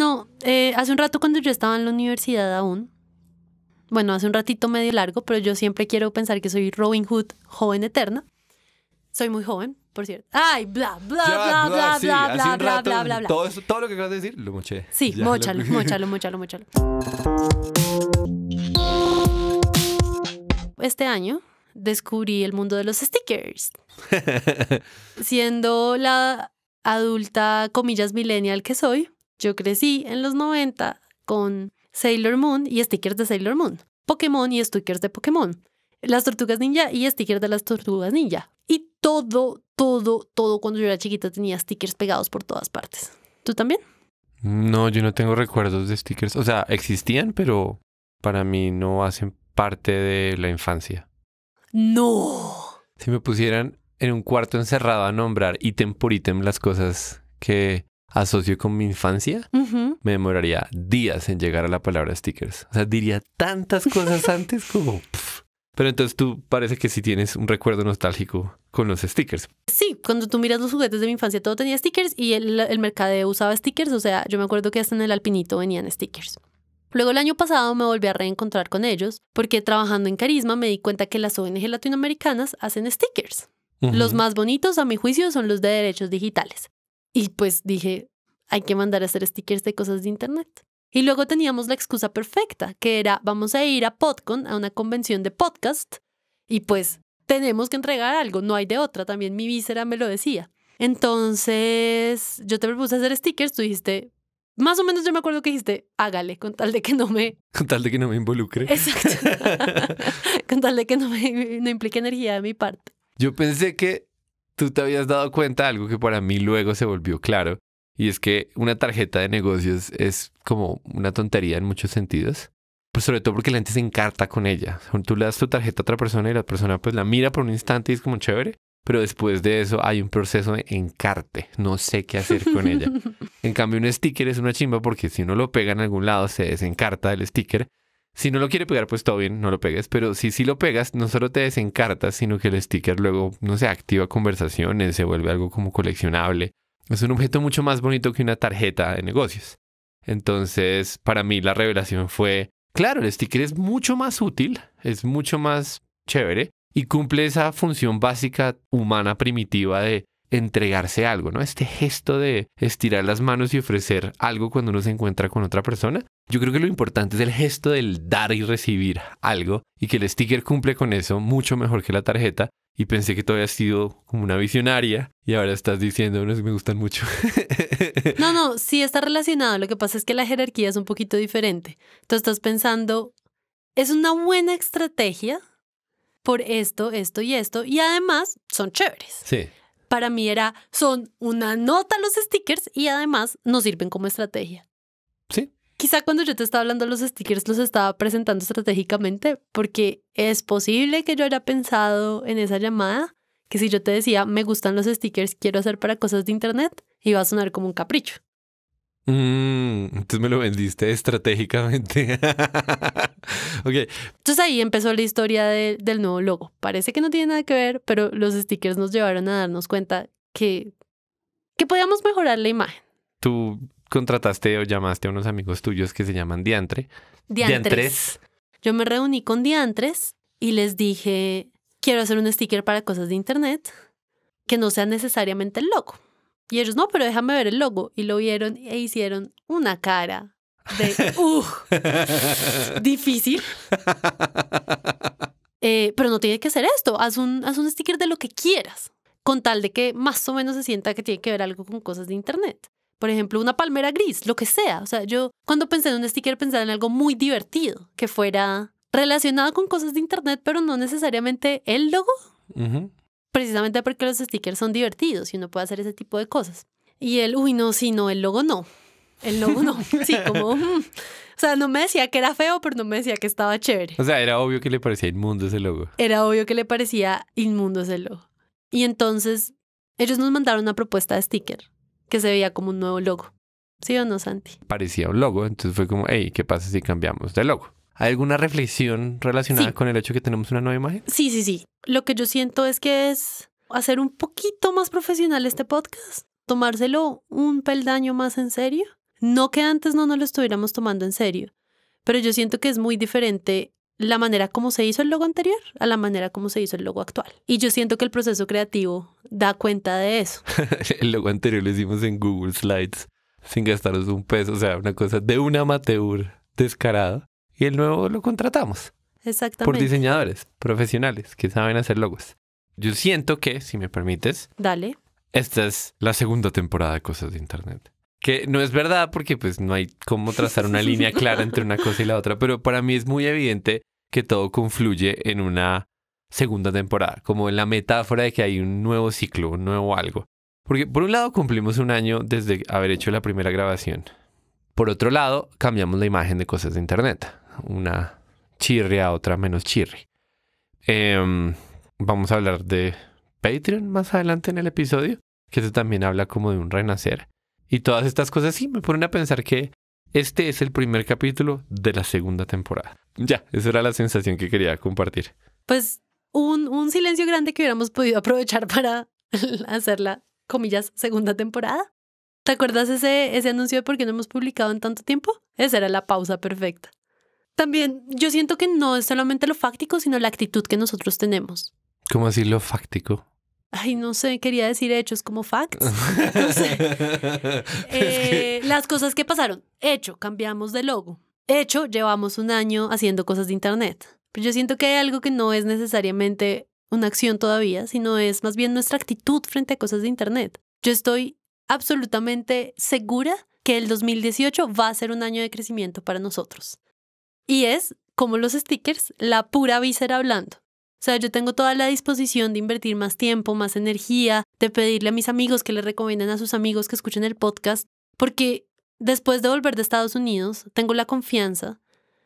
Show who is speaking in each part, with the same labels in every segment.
Speaker 1: No, eh, hace un rato cuando yo estaba en la universidad aún, bueno, hace un ratito medio largo, pero yo siempre quiero pensar que soy Robin Hood, joven eterna. Soy muy joven, por cierto. Ay, bla, bla, bla, bla, bla, bla, bla, bla, bla, bla. Todo,
Speaker 2: lo que acabas de decir, lo moché.
Speaker 1: Sí, mochalo, mochalo, mochalo, mochalo. Este año descubrí el mundo de los stickers. Siendo la adulta, comillas, millennial que soy, yo crecí en los 90 con Sailor Moon y stickers de Sailor Moon, Pokémon y stickers de Pokémon, las tortugas ninja y stickers de las tortugas ninja. Y todo, todo, todo cuando yo era chiquita tenía stickers pegados por todas partes. ¿Tú también?
Speaker 2: No, yo no tengo recuerdos de stickers. O sea, existían, pero para mí no hacen parte de la infancia.
Speaker 1: No.
Speaker 2: Si me pusieran en un cuarto encerrado a nombrar ítem por ítem las cosas que asocio con mi infancia, me demoraría días en llegar a la palabra stickers. O sea, diría tantas cosas antes como... Pero entonces tú parece que sí tienes un recuerdo nostálgico con los stickers.
Speaker 1: Sí, cuando tú miras los juguetes de mi infancia, todo tenía stickers y el, mercadeo usaba stickers. O sea, yo me acuerdo que hasta en el alpinito venían stickers. Luego el año pasado me volví a reencontrar con ellos porque trabajando en Carisma me di cuenta que las ONG latinoamericanas hacen stickers. Los más bonitos, a mi juicio, son los de derechos digitales. Y pues dije, hay que mandar a hacer stickers de cosas de Internet. Y luego teníamos la excusa perfecta, que era, vamos a ir a PodCon, a una convención de podcast, y pues tenemos que entregar algo, no hay de otra, también mi víscera me lo decía. Entonces, yo te propuse hacer stickers, tú dijiste, más o menos yo me acuerdo que dijiste, hágale, con tal de que no me...
Speaker 2: Con tal de que no me involucre. Exacto.
Speaker 1: con tal de que no me no implique energía de mi parte.
Speaker 2: Yo pensé que tú te habías dado cuenta de algo que para mí luego se volvió claro, y es que una tarjeta de negocios es como una tontería en muchos sentidos, pues sobre todo porque la gente se encarta con ella. Tú le das tu tarjeta a otra persona y la persona pues la mira por un instante y es como chévere, pero después de eso hay un proceso de encarte, no sé qué hacer con ella. En cambio, un sticker es una chimba porque si uno lo pega en algún lado se desencarta del sticker si no lo quiere pegar, pues todo bien, no lo pegues. Pero si sí lo pegas, no solo te desencartas, sino que el sticker luego, no sé, activa conversaciones, se vuelve algo como coleccionable. Es un objeto mucho más bonito que una tarjeta de negocios. Entonces, para mí la revelación fue, claro, el sticker es mucho más útil, es mucho más chévere y cumple esa función básica humana primitiva de entregarse algo, ¿no? Este gesto de estirar las manos y ofrecer algo cuando uno se encuentra con otra persona yo creo que lo importante es el gesto del dar y recibir algo y que el sticker cumple con eso mucho mejor que la tarjeta. Y pensé que todavía habías sido como una visionaria y ahora estás diciendo no que me gustan mucho.
Speaker 1: No, no, sí está relacionado. Lo que pasa es que la jerarquía es un poquito diferente. Tú estás pensando, es una buena estrategia por esto, esto y esto. Y además son chéveres. Sí para mí era, son una nota los stickers y además nos sirven como estrategia. Quizá cuando yo te estaba hablando de los stickers los estaba presentando estratégicamente porque es posible que yo haya pensado en esa llamada que si yo te decía, me gustan los stickers, quiero hacer para cosas de internet, iba a sonar como un capricho. Mm,
Speaker 2: entonces me lo vendiste estratégicamente. ok.
Speaker 1: Entonces ahí empezó la historia del nuevo logo. Parece que no tiene nada que ver, pero los stickers nos llevaron a darnos cuenta que, que podíamos mejorar la imagen.
Speaker 2: Tú contrataste o llamaste a unos amigos tuyos que se llaman Diantre. Diantres. Diantres.
Speaker 1: Yo me reuní con Diantres y les dije, quiero hacer un sticker para cosas de internet que no sea necesariamente el logo. Y ellos, no, pero déjame ver el logo. Y lo vieron e hicieron una cara de, uff, difícil. Eh, pero no tiene que hacer esto. Haz un, haz un sticker de lo que quieras, con tal de que más o menos se sienta que tiene que ver algo con cosas de Internet por ejemplo, una palmera gris, lo que sea. O sea, yo cuando pensé en un sticker pensaba en algo muy divertido, que fuera relacionado con cosas de Internet, pero no necesariamente el logo. Precisamente porque los stickers son divertidos y uno puede hacer ese tipo de cosas. Y él, uy, no, sí, no, el logo no. El logo no. Sí, como... Mm". O sea, no me decía que era feo, pero no me decía que estaba chévere.
Speaker 2: O sea, era obvio que le parecía inmundo ese logo.
Speaker 1: Era obvio que le parecía inmundo ese logo. Y entonces ellos nos mandaron una propuesta de sticker que se veía como un nuevo logo. ¿Sí o no, Santi?
Speaker 2: Parecía un logo, entonces fue como, hey, ¿qué pasa si cambiamos de logo? ¿Hay alguna reflexión relacionada con el hecho de que tenemos una nueva imagen?
Speaker 1: Sí, sí, sí. Lo que yo siento es que es hacer un poquito más profesional este podcast, tomárselo un peldaño más en serio. No que antes no nos lo estuviéramos tomando en serio, pero yo siento que es muy diferente la manera como se hizo el logo anterior a la manera como se hizo el logo actual. Y yo siento que el proceso creativo da cuenta de eso.
Speaker 2: el logo anterior lo hicimos en Google Slides sin gastarnos un peso, o sea, una cosa de un amateur descarado. Y el nuevo lo contratamos. Exactamente. Por diseñadores profesionales que saben hacer logos. Yo siento que, si me permites. Dale. Esta es la segunda temporada de Cosas de Internet. Que no es verdad porque pues no hay cómo trazar una línea clara entre una cosa y la otra, pero para mí es muy evidente que todo confluye en una segunda temporada, como en la metáfora de que hay un nuevo ciclo, un nuevo algo. Porque por un lado cumplimos un año desde haber hecho la primera grabación. Por otro lado, cambiamos la imagen de cosas de Internet. Una chirre a otra menos chirri. Em, vamos a hablar de Patreon más adelante en el episodio, que eso también habla como de un renacer. Y todas estas cosas sí me ponen a pensar que este es el primer capítulo de la segunda temporada. Ya, esa era la sensación que quería compartir.
Speaker 1: Pues un, un silencio grande que hubiéramos podido aprovechar para hacer la, comillas, segunda temporada. ¿Te acuerdas ese, anuncio de por qué no hemos publicado en tanto tiempo? Esa era la pausa perfecta. También yo siento que no es solamente lo fáctico, sino la actitud que nosotros tenemos.
Speaker 2: ¿Cómo así lo fáctico?
Speaker 1: Ay, no sé, quería decir hechos como facts. No sé. Eh, las cosas que pasaron. Hecho, cambiamos de logo hecho, llevamos un año haciendo cosas de Internet, pero yo siento que hay algo que no es necesariamente una acción todavía, sino es más bien nuestra actitud frente a cosas de Internet. Yo estoy absolutamente segura que el 2018 va a ser un año de crecimiento para nosotros. Y es, como los stickers, la pura visera hablando. O sea, yo tengo toda la disposición de invertir más tiempo, más energía, de pedirle a mis amigos que le recomienden a sus amigos que escuchen el podcast, porque Después de volver de Estados Unidos, tengo la confianza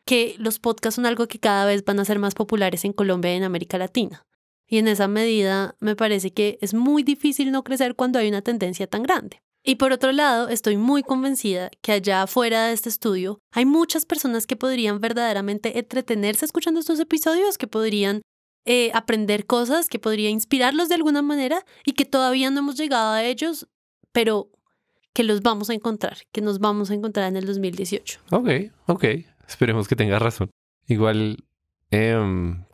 Speaker 1: que los podcasts son algo que cada vez van a ser más populares en Colombia y en América Latina. Y en esa medida me parece que es muy difícil no crecer cuando hay una tendencia tan grande. Y por otro lado, estoy muy convencida que allá afuera de este estudio hay muchas personas que podrían verdaderamente entretenerse escuchando estos episodios, que podrían eh, aprender cosas, que podría inspirarlos de alguna manera y que todavía no hemos llegado a ellos, pero que los vamos a encontrar, que nos vamos a encontrar en el 2018.
Speaker 2: Ok, ok. Esperemos que tengas razón. Igual, eh,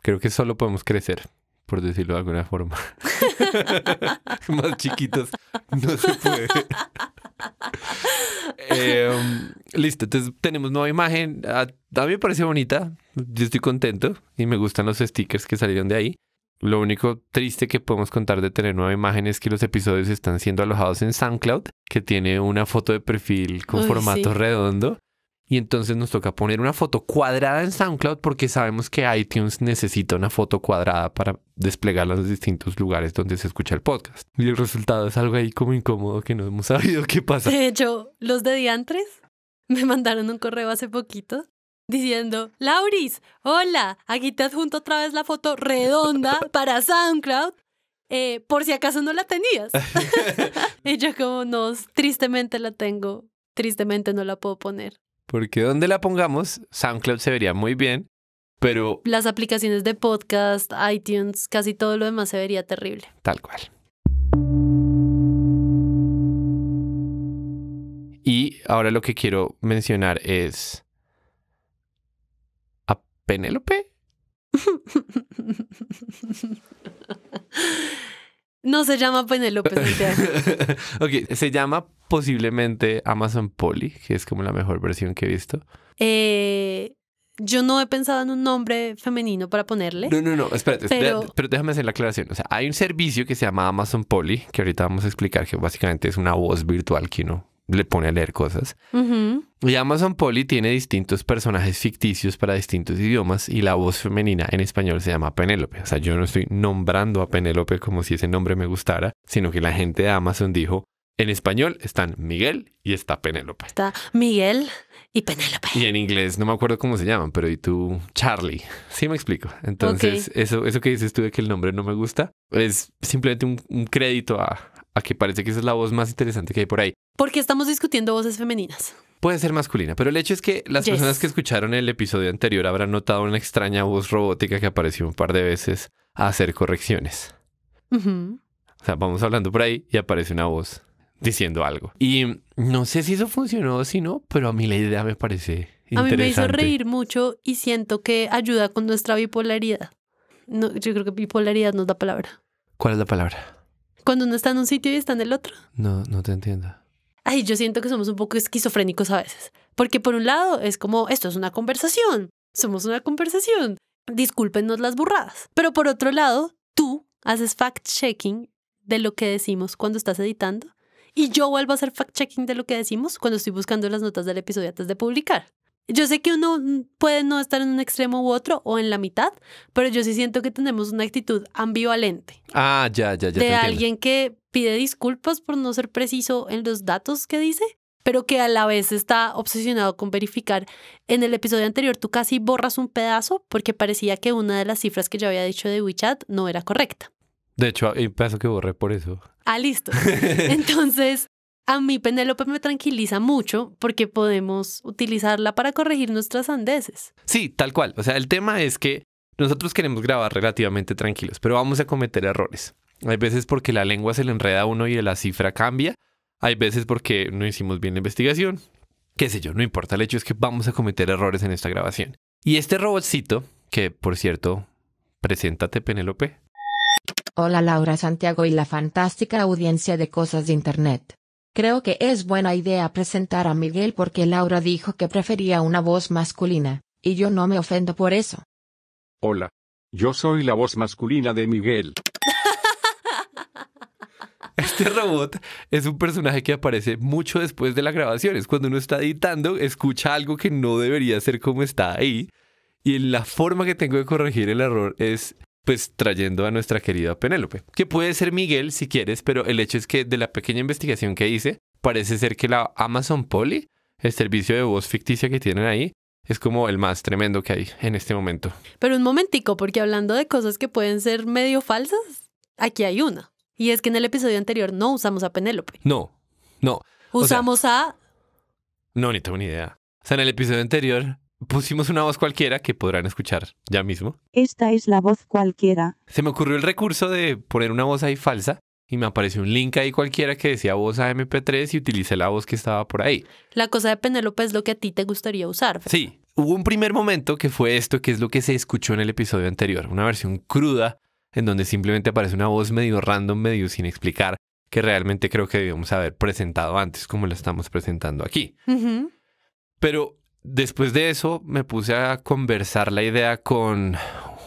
Speaker 2: creo que solo podemos crecer, por decirlo de alguna forma. Más chiquitos no se puede. eh, listo, entonces tenemos nueva imagen. A, a, mí me parece bonita. Yo estoy contento y me gustan los stickers que salieron de ahí. Lo único triste que podemos contar de tener nueva imagen es que los episodios están siendo alojados en SoundCloud, que tiene una foto de perfil con formato redondo. Y entonces nos toca poner una foto cuadrada en SoundCloud porque sabemos que iTunes necesita una foto cuadrada para desplegarla en los distintos lugares donde se escucha el podcast. Y el resultado es algo ahí como incómodo que no hemos sabido qué pasa. De
Speaker 1: hecho, los de Diantres me mandaron un correo hace poquito diciendo, Lauris, hola, aquí te adjunto otra vez la foto redonda para SoundCloud. Eh, por si acaso no la tenías. y yo como, no, tristemente la tengo, tristemente no la puedo poner.
Speaker 2: Porque donde la pongamos, SoundCloud se vería muy bien, pero...
Speaker 1: Las aplicaciones de podcast, iTunes, casi todo lo demás se vería terrible.
Speaker 2: Tal cual. Y ahora lo que quiero mencionar es Penélope.
Speaker 1: No se llama Penélope
Speaker 2: ok, se llama posiblemente Amazon Polly, que es como la mejor versión que he visto.
Speaker 1: Eh, yo no he pensado en un nombre femenino para ponerle. No,
Speaker 2: no, no, espérate, pero... déjame hacer la aclaración. O sea, hay un servicio que se llama Amazon Polly, que ahorita vamos a explicar, que básicamente es una voz virtual que no le pone a leer cosas. Y Amazon Polly tiene distintos personajes ficticios para distintos idiomas y la voz femenina en español se llama Penélope. O sea, yo no estoy nombrando a Penélope como si ese nombre me gustara, sino que la gente de Amazon dijo, en español están Miguel y está Penélope.
Speaker 1: Está Miguel y Penélope.
Speaker 2: Y en inglés no me acuerdo cómo se llaman, pero y tú, Charlie. Sí me explico. Entonces, eso, eso que dices tú de que el nombre no me gusta es simplemente un crédito a, a que parece que esa es la voz más interesante que hay por ahí.
Speaker 1: Porque estamos discutiendo voces femeninas.
Speaker 2: Puede ser masculina, pero el hecho es que las personas que escucharon el episodio anterior habrán notado una extraña voz robótica que apareció un par de veces a hacer correcciones.
Speaker 1: O
Speaker 2: sea, vamos hablando por ahí y aparece una voz diciendo algo. Y no sé si eso funcionó o si no, pero a mí la idea me parece interesante. A mí me hizo reír
Speaker 1: mucho y siento que ayuda con nuestra bipolaridad. No, yo creo que bipolaridad no es la palabra.
Speaker 2: ¿Cuál es la palabra?
Speaker 1: Cuando uno está en un sitio y está en el otro.
Speaker 2: No, no te entiendo.
Speaker 1: Ay, yo siento que somos un poco esquizofrénicos a veces. Porque por un lado es como, esto es una conversación. Somos una conversación. Discúlpenos las burradas. Pero por otro lado, tú haces fact-checking de lo que decimos cuando estás editando. Y yo vuelvo a hacer fact-checking de lo que decimos cuando estoy buscando las notas del episodio antes de publicar yo sé que uno puede no estar en un extremo u otro o en la mitad, pero yo sí siento que tenemos una actitud ambivalente.
Speaker 2: Ah, ya, ya, ya. De alguien
Speaker 1: que pide disculpas por no ser preciso en los datos que dice, pero que a la vez está obsesionado con verificar. En el episodio anterior tú casi borras un pedazo porque parecía que una de las cifras que yo había dicho de WeChat no era correcta.
Speaker 2: De hecho, hay un pedazo que borré por eso.
Speaker 1: Ah, listo. Entonces, a mí Penélope me tranquiliza mucho porque podemos utilizarla para corregir nuestras andeces.
Speaker 2: Sí, tal cual. O sea, el tema es que nosotros queremos grabar relativamente tranquilos, pero vamos a cometer errores. Hay veces porque la lengua se le enreda a uno y la cifra cambia. Hay veces porque no hicimos bien la investigación. Qué sé yo, no importa. El hecho es que vamos a cometer errores en esta grabación. Y este robotcito, que por cierto, preséntate Penélope.
Speaker 1: Hola Laura Santiago y la fantástica audiencia de Cosas de Internet. Creo que es buena idea presentar a Miguel porque Laura dijo que prefería una voz masculina, y yo no me ofendo por eso.
Speaker 2: Hola. Yo soy la voz masculina de Miguel. Este robot es un personaje que aparece mucho después de las grabaciones. Cuando uno está editando, escucha algo que no debería ser como está ahí. Y la forma que tengo de corregir el error es pues trayendo a nuestra querida Penélope, que puede ser Miguel si quieres, pero el hecho es que de la pequeña investigación que hice, parece ser que la Amazon Polly, el servicio de voz ficticia que tienen ahí, es como el más tremendo que hay en este momento.
Speaker 1: Pero un momentico, porque hablando de cosas que pueden ser medio falsas, aquí hay una. Y es que en el episodio anterior no usamos a Penélope.
Speaker 2: No, no.
Speaker 1: Usamos a...
Speaker 2: No, ni tengo ni idea. O sea, en el episodio anterior pusimos una voz cualquiera que podrán escuchar ya mismo.
Speaker 1: Esta es la voz cualquiera.
Speaker 2: Se me ocurrió el recurso de poner una voz ahí falsa y me apareció un link ahí cualquiera que decía voz a MP3 y utilicé la voz que estaba por ahí.
Speaker 1: La cosa de Penélope es lo que a ti te gustaría usar.
Speaker 2: Sí, hubo un primer momento que fue esto, que es lo que se escuchó en el episodio anterior, una versión cruda en donde simplemente aparece una voz medio random, medio sin explicar, que realmente creo que debíamos haber presentado antes como la estamos presentando aquí. Pero después de eso me puse a conversar la idea con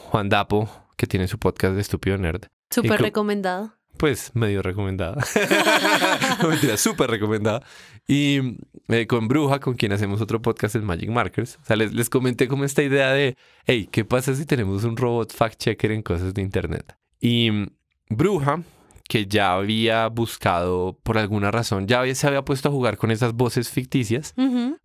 Speaker 2: Juan Dapo, que tiene su podcast de Estúpido Nerd. Súper
Speaker 1: recomendado.
Speaker 2: Pues medio recomendado. no mentira, súper recomendado. Y eh, con Bruja, con quien hacemos otro podcast en Magic Markers. O sea, les, les comenté como esta idea de, hey, ¿qué pasa si tenemos un robot fact-checker en cosas de Internet? Y mm, Bruja que ya había buscado por alguna razón, ya se había puesto a jugar con esas voces ficticias,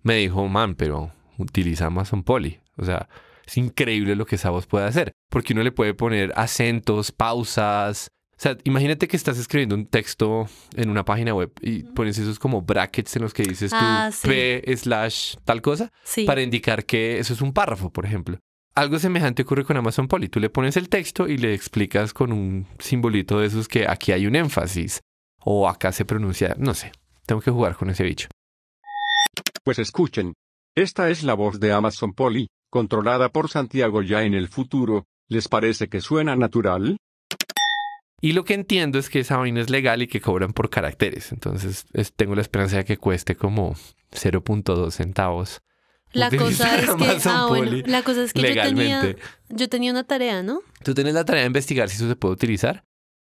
Speaker 2: me dijo, man, pero utiliza Amazon Polly. O sea, es increíble lo que esa voz puede hacer, porque uno le puede poner acentos, pausas. O sea, imagínate que estás escribiendo un texto en una página web y pones esos como brackets en los que dices tú ah, p slash tal cosa para indicar que eso es un párrafo, por ejemplo. Algo semejante ocurre con Amazon Polly. Tú le pones el texto y le explicas con un simbolito de esos que aquí hay un énfasis o acá se pronuncia, no sé. Tengo que jugar con ese bicho. Pues escuchen. Esta es la voz de Amazon Polly, controlada por Santiago ya en el futuro. ¿Les parece que suena natural? Y lo que entiendo es que esa vaina es legal y que cobran por caracteres. Entonces tengo la esperanza de que cueste como 0.2 centavos Ah, la cosa, es que,
Speaker 1: yo tenía, una tarea, ¿no?
Speaker 2: Tú tienes la tarea de investigar si eso se puede utilizar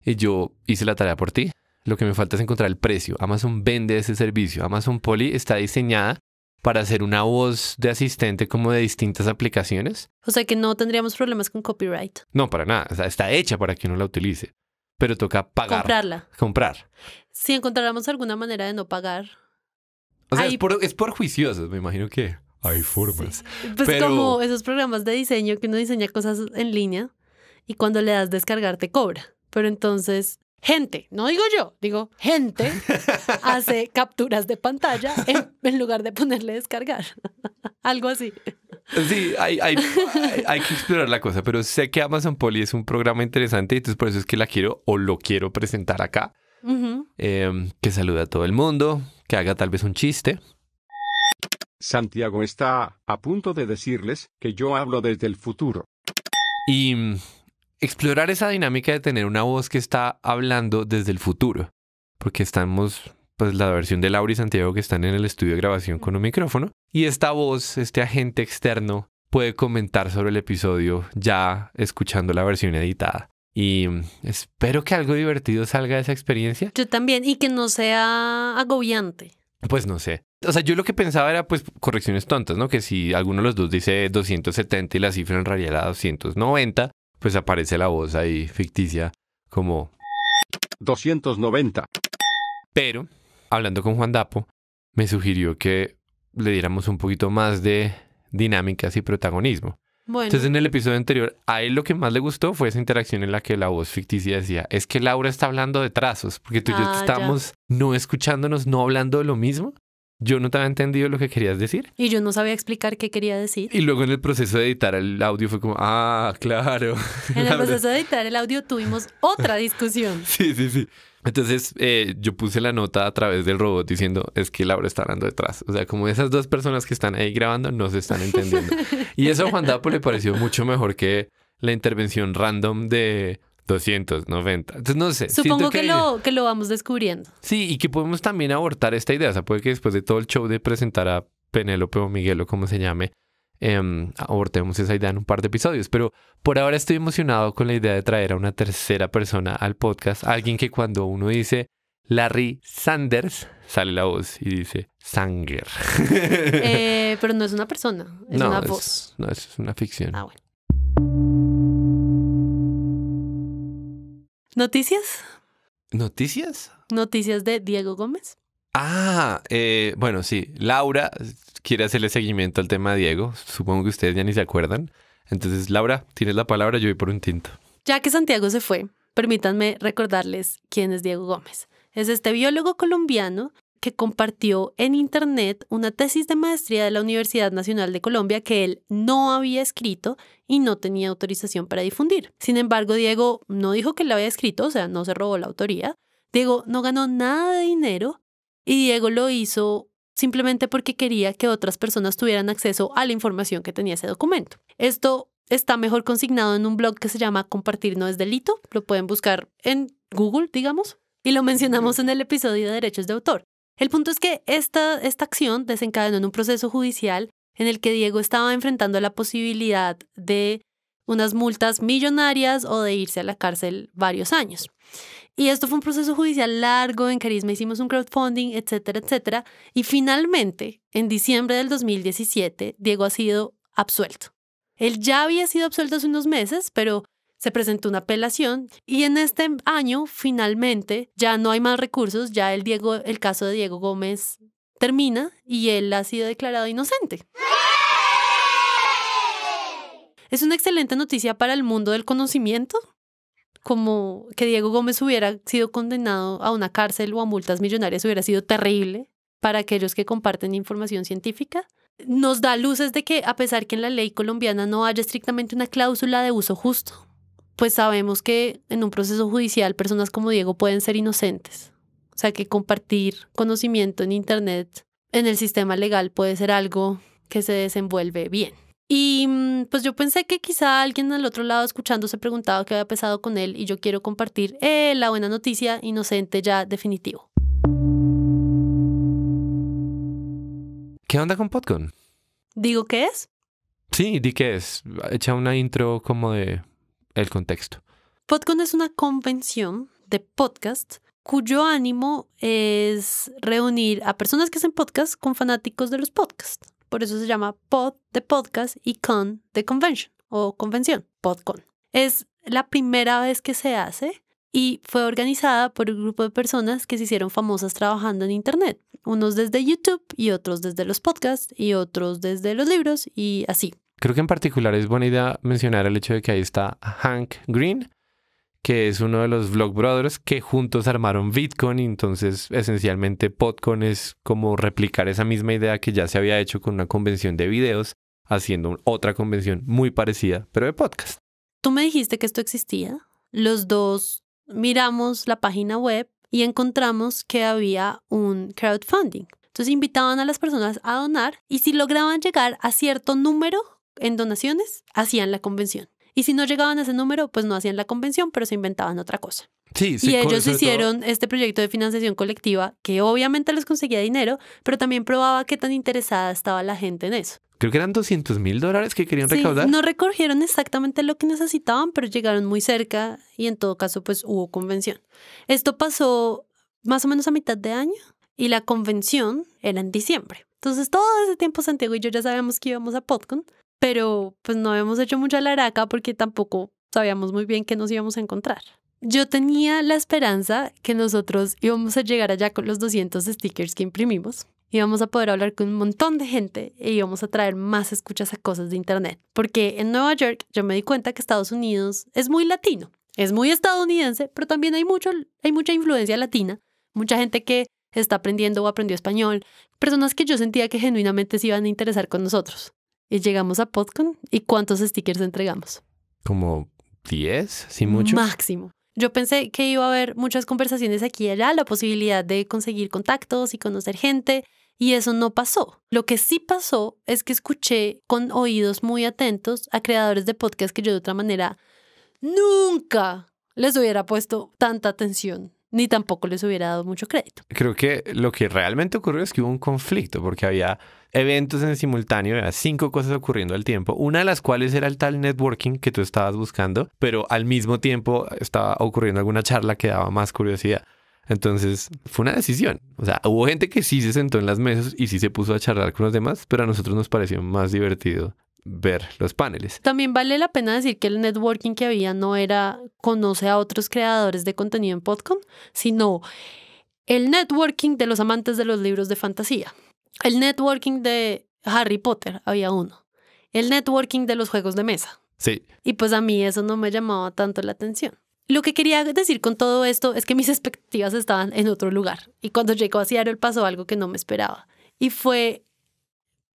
Speaker 2: y yo hice la tarea por ti. Lo que me falta es encontrar el precio. Amazon vende ese servicio. Amazon Poly está diseñada para hacer una voz de asistente como de distintas aplicaciones.
Speaker 1: O sea que no tendríamos problemas con copyright.
Speaker 2: No, para nada. está hecha para que uno la utilice. Pero toca pagar. Comprarla. Comprar.
Speaker 1: Si encontráramos alguna manera de no pagar.
Speaker 2: O sea, es por juiciosos, me imagino que hay formas. Pues Pero... como esos
Speaker 1: programas de diseño que uno diseña cosas en línea y cuando le das descargar te cobra. Pero entonces, gente, no digo yo, digo gente, hace capturas de pantalla en, lugar de ponerle descargar. Algo así.
Speaker 2: Sí, hay, que explorar la cosa, pero sé que Amazon Polly es un programa interesante y entonces por eso es que la quiero o lo quiero presentar acá. Em, que salude a todo el mundo, que haga tal vez un chiste. Santiago está a punto de decirles que yo hablo desde el futuro. Y mm, explorar esa dinámica de tener una voz que está hablando desde el futuro, porque estamos, pues la versión de Laura y Santiago que están en el estudio de grabación con un micrófono, y esta voz, este agente externo, puede comentar sobre el episodio ya escuchando la versión editada. Y mm, espero que algo divertido salga de esa experiencia.
Speaker 1: Yo también, y que no sea agobiante.
Speaker 2: Pues no sé. O sea, yo lo que pensaba era pues correcciones tontas, ¿no? Que si alguno de los dos dice 270 y la cifra en realidad era 290, pues aparece la voz ahí ficticia como 290. Pero, hablando con Juan Dapo, me sugirió que le diéramos un poquito más de dinámicas y protagonismo. Entonces en el episodio anterior, a él lo que más le gustó fue esa interacción en la que la voz ficticia decía, es que Laura está hablando de trazos, porque tú y yo ah, estamos no escuchándonos, no hablando de lo mismo. Yo no te había entendido lo que querías decir.
Speaker 1: Y yo no sabía explicar qué quería decir. Y
Speaker 2: luego en el proceso de editar el audio fue como, ah, claro. En el proceso
Speaker 1: de editar el audio tuvimos otra discusión.
Speaker 2: sí, sí, sí. Entonces eh, yo puse la nota a través del robot diciendo, es que Laura está hablando detrás. O sea, como esas dos personas que están ahí grabando no se están entendiendo. y eso a Juan Dapo le pareció mucho mejor que la intervención random de 290. Entonces no sé. Supongo que, lo,
Speaker 1: que lo vamos descubriendo.
Speaker 2: Sí, y que podemos también abortar esta idea. O sea, puede que después de todo el show de presentar a Penélope o Miguel o como se llame, Em, abortemos esa idea en un par de episodios, pero por ahora estoy emocionado con la idea de traer a una tercera persona al podcast, alguien que cuando uno dice Larry Sanders, sale la voz y dice Sanger.
Speaker 1: Eh, pero no es una persona, es una voz.
Speaker 2: No, es una ficción. Ah, bueno.
Speaker 1: ¿Noticias?
Speaker 2: ¿Noticias?
Speaker 1: Noticias de Diego Gómez.
Speaker 2: Ah, eh, bueno, sí. Laura quiere hacerle seguimiento al tema de Diego. Supongo que ustedes ya ni se acuerdan. Entonces, Laura, tienes la palabra, yo voy por un tinto.
Speaker 1: Ya que Santiago se fue, permítanme recordarles quién es Diego Gómez. Es este biólogo colombiano que compartió en Internet una tesis de maestría de la Universidad Nacional de Colombia que él no había escrito y no tenía autorización para difundir. Sin embargo, Diego no dijo que la había escrito, o sea, no se robó la autoría. Diego no ganó nada de dinero y Diego lo hizo simplemente porque quería que otras personas tuvieran acceso a la información que tenía ese documento. Esto está mejor consignado en un blog que se llama Compartir no es delito, lo pueden buscar en Google, digamos, y lo mencionamos en el episodio de derechos de autor. El punto es que esta, esta acción desencadenó en un proceso judicial en el que Diego estaba enfrentando la posibilidad de unas multas millonarias o de irse a la cárcel varios años. Y esto fue un proceso judicial largo, en Carisma hicimos un crowdfunding, etcétera, etcétera. Y finalmente, en diciembre del 2017, Diego ha sido absuelto. Él ya había sido absuelto hace unos meses, pero se presentó una apelación y en este año, finalmente, ya no hay más recursos, ya el, Diego, el caso de Diego Gómez termina y él ha sido declarado inocente. Es una excelente noticia para el mundo del conocimiento, como que Diego Gómez hubiera sido condenado a una cárcel o a multas millonarias hubiera sido terrible para aquellos que comparten información científica. Nos da luces de que a pesar que en la ley colombiana no haya estrictamente una cláusula de uso justo, pues sabemos que en un proceso judicial personas como Diego pueden ser inocentes. O sea que compartir conocimiento en Internet en el sistema legal puede ser algo que se desenvuelve bien. Y mm, pues yo pensé que quizá alguien al otro lado escuchando se preguntaba qué había pasado con él y yo quiero compartir eh, la buena noticia inocente ya definitivo.
Speaker 2: ¿Qué onda con Podcon?
Speaker 1: ¿Digo qué es?
Speaker 2: Sí, di qué es. Echa una intro como de el contexto.
Speaker 1: Podcon es una convención de podcast cuyo ánimo es reunir a personas que hacen podcast con fanáticos de los podcasts por eso se llama pod de podcast y con de convention o convención, podcon. Es la primera vez que se hace y fue organizada por un grupo de personas que se hicieron famosas trabajando en Internet, unos desde YouTube y otros desde los podcasts y otros desde los libros y así.
Speaker 2: Creo que en particular es buena idea mencionar el hecho de que ahí está Hank Green, que es uno de los Vlogbrothers Brothers que juntos armaron Bitcoin. entonces, esencialmente, Podcon es como replicar esa misma idea que ya se había hecho con una convención de videos, haciendo otra convención muy parecida, pero de podcast.
Speaker 1: Tú me dijiste que esto existía. Los dos miramos la página web y encontramos que había un crowdfunding. Entonces invitaban a las personas a donar y si lograban llegar a cierto número en donaciones, hacían la convención. Y si no llegaban a ese número, pues no hacían la convención, pero se inventaban otra cosa.
Speaker 2: Sí, sí, y ellos hicieron
Speaker 1: este proyecto de financiación colectiva que obviamente les conseguía dinero, pero también probaba qué tan interesada estaba la gente en eso.
Speaker 2: Creo que eran 200 mil dólares que querían sí, recaudar. No
Speaker 1: recogieron exactamente lo que necesitaban, pero llegaron muy cerca y en todo caso pues hubo convención. Esto pasó más o menos a mitad de año y la convención era en diciembre. Entonces todo ese tiempo Santiago y yo ya sabemos que íbamos a PodCon, pero pues no habíamos hecho mucha laraca porque tampoco sabíamos muy bien qué nos íbamos a encontrar. Yo tenía la esperanza que nosotros íbamos a llegar allá con los 200 stickers que imprimimos, íbamos a poder hablar con un montón de gente e íbamos a traer más escuchas a cosas de Internet. Porque en Nueva York yo me di cuenta que Estados Unidos es muy latino, es muy estadounidense, pero también hay, mucho, hay mucha influencia latina, mucha gente que está aprendiendo o aprendió español, personas que yo sentía que genuinamente se iban a interesar con nosotros. Y llegamos a PodCon. ¿Y cuántos stickers entregamos?
Speaker 2: Como 10, sin mucho.
Speaker 1: Máximo. Yo pensé que iba a haber muchas conversaciones aquí y allá, la posibilidad de conseguir contactos y conocer gente, y eso no pasó. Lo que sí pasó es que escuché con oídos muy atentos a creadores de podcast que yo de otra manera nunca les hubiera puesto tanta atención ni tampoco les hubiera dado mucho crédito.
Speaker 2: Creo que lo que realmente ocurrió es que hubo un conflicto, porque había eventos en simultáneo, había cinco cosas ocurriendo al tiempo, una de las cuales era el tal networking que tú estabas buscando, pero al mismo tiempo estaba ocurriendo alguna charla que daba más curiosidad. Entonces fue una decisión. O sea, hubo gente que sí se sentó en las mesas y sí se puso a charlar con los demás, pero a nosotros nos pareció más divertido ver los paneles.
Speaker 1: También vale la pena decir que el networking que había no era conoce a otros creadores de contenido en PodCon, sino el networking de los amantes de los libros de fantasía. El networking de Harry Potter, había uno. El networking de los juegos de mesa. Sí. Y pues a mí eso no me llamaba tanto la atención. Lo que quería decir con todo esto es que mis expectativas estaban en otro lugar. Y cuando llegó a Seattle pasó algo que no me esperaba. Y fue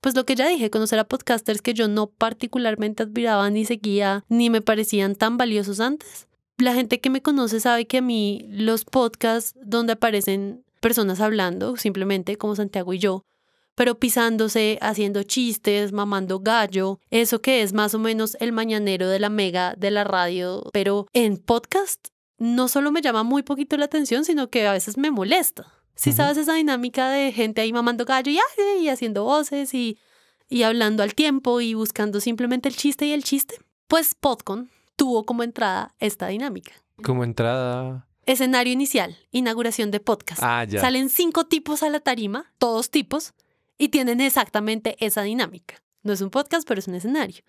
Speaker 1: pues lo que ya dije, conocer a podcasters que yo no particularmente admiraba ni seguía, ni me parecían tan valiosos antes. La gente que me conoce sabe que a mí los podcasts donde aparecen personas hablando, simplemente como Santiago y yo, pero pisándose, haciendo chistes, mamando gallo, eso que es más o menos el mañanero de la mega de la radio, pero en podcast no solo me llama muy poquito la atención, sino que a veces me molesta. Si sabes esa dinámica de gente ahí mamando gallo y, haciendo voces y, y hablando al tiempo y buscando simplemente el chiste y el chiste, pues Podcon tuvo como entrada esta dinámica.
Speaker 2: Como entrada.
Speaker 1: Escenario inicial, inauguración de podcast. Ah, Salen cinco tipos a la tarima, todos tipos, y tienen exactamente esa dinámica. No es un podcast, pero es un escenario.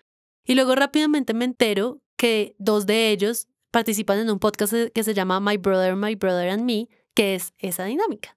Speaker 1: Y luego rápidamente me entero que dos de ellos participan en un podcast que se llama My Brother, My Brother and Me, ¿Qué es esa dinámica.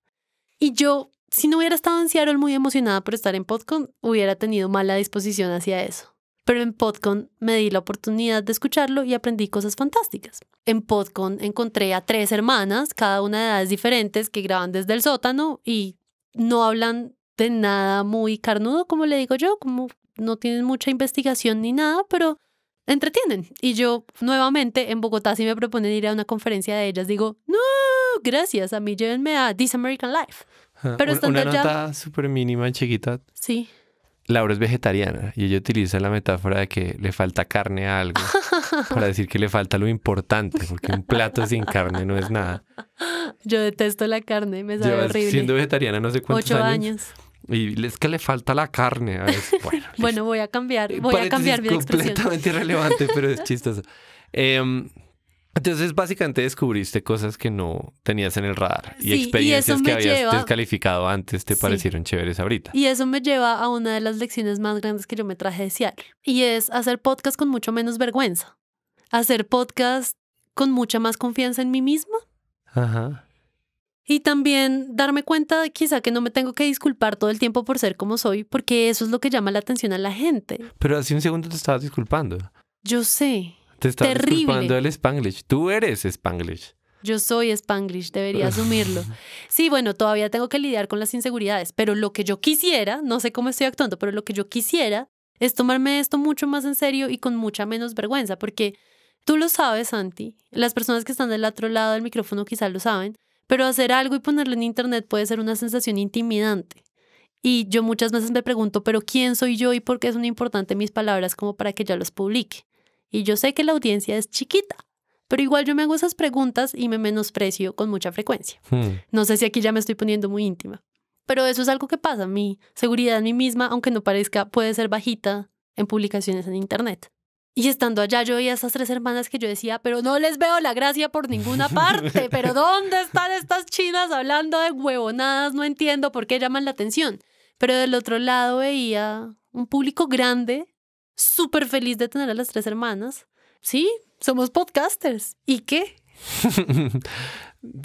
Speaker 1: Y yo, si no hubiera estado en Seattle muy emocionada por estar en PodCon, hubiera tenido mala disposición hacia eso. Pero en PodCon me di la oportunidad de escucharlo y aprendí cosas fantásticas. En PodCon encontré a tres hermanas, cada una de edades diferentes, que graban desde el sótano y no hablan de nada muy carnudo, como le digo yo, como no tienen mucha investigación ni nada, pero entretienen. Y yo nuevamente en Bogotá, si me proponen ir a una conferencia de ellas, digo, no, gracias, a mí llévenme a This American Life.
Speaker 2: Pero una, nota súper mínima, chiquita. Sí. Laura es vegetariana y ella utiliza la metáfora de que le falta carne a algo
Speaker 1: para
Speaker 2: decir que le falta lo importante, porque un plato sin carne no es nada.
Speaker 1: Yo detesto la carne, me sabe horrible. Siendo
Speaker 2: vegetariana no sé cuántos Ocho años. Y es que le falta la carne. Ah,
Speaker 1: bueno, bueno, voy a cambiar, voy a cambiar mi expresión. completamente irrelevante, pero es
Speaker 2: chistoso. Em, entonces, básicamente descubriste cosas que no tenías en el radar y experiencias que habías descalificado antes te parecieron chéveres ahorita.
Speaker 1: Y eso me lleva a una de las lecciones más grandes que yo me traje de Seattle y es hacer podcast con mucho menos vergüenza, hacer podcast con mucha más confianza en mí mismo Ajá. Y también darme cuenta de quizá que no me tengo que disculpar todo el tiempo por ser como soy, porque eso es lo que llama la atención a la gente.
Speaker 2: Pero hace un segundo te estabas disculpando.
Speaker 1: Yo sé. Te estabas disculpando
Speaker 2: del Spanglish. Tú eres Spanglish.
Speaker 1: Yo soy Spanglish, debería asumirlo. Sí, bueno, todavía tengo que lidiar con las inseguridades, pero lo que yo quisiera, no sé cómo estoy actuando, pero lo que yo quisiera es tomarme esto mucho más en serio y con mucha menos vergüenza, porque tú lo sabes, Santi, las personas que están del otro lado del micrófono quizá lo saben, pero hacer algo y ponerlo en Internet puede ser una sensación intimidante. Y yo muchas veces me pregunto, pero ¿quién soy yo y por qué son importantes mis palabras como para que ya las publique? Y yo sé que la audiencia es chiquita, pero igual yo me hago esas preguntas y me menosprecio con mucha frecuencia. Hmm. No sé si aquí ya me estoy poniendo muy íntima, pero eso es algo que pasa. Mi seguridad en mí misma, aunque no parezca, puede ser bajita en publicaciones en Internet. Y estando allá yo veía a esas tres hermanas que yo decía, pero no les veo la gracia por ninguna parte, pero ¿dónde están estas chinas hablando de huevonadas? No entiendo por qué llaman la atención. Pero del otro lado veía un público grande, súper feliz de tener a las tres hermanas. Sí, somos podcasters. ¿Y qué?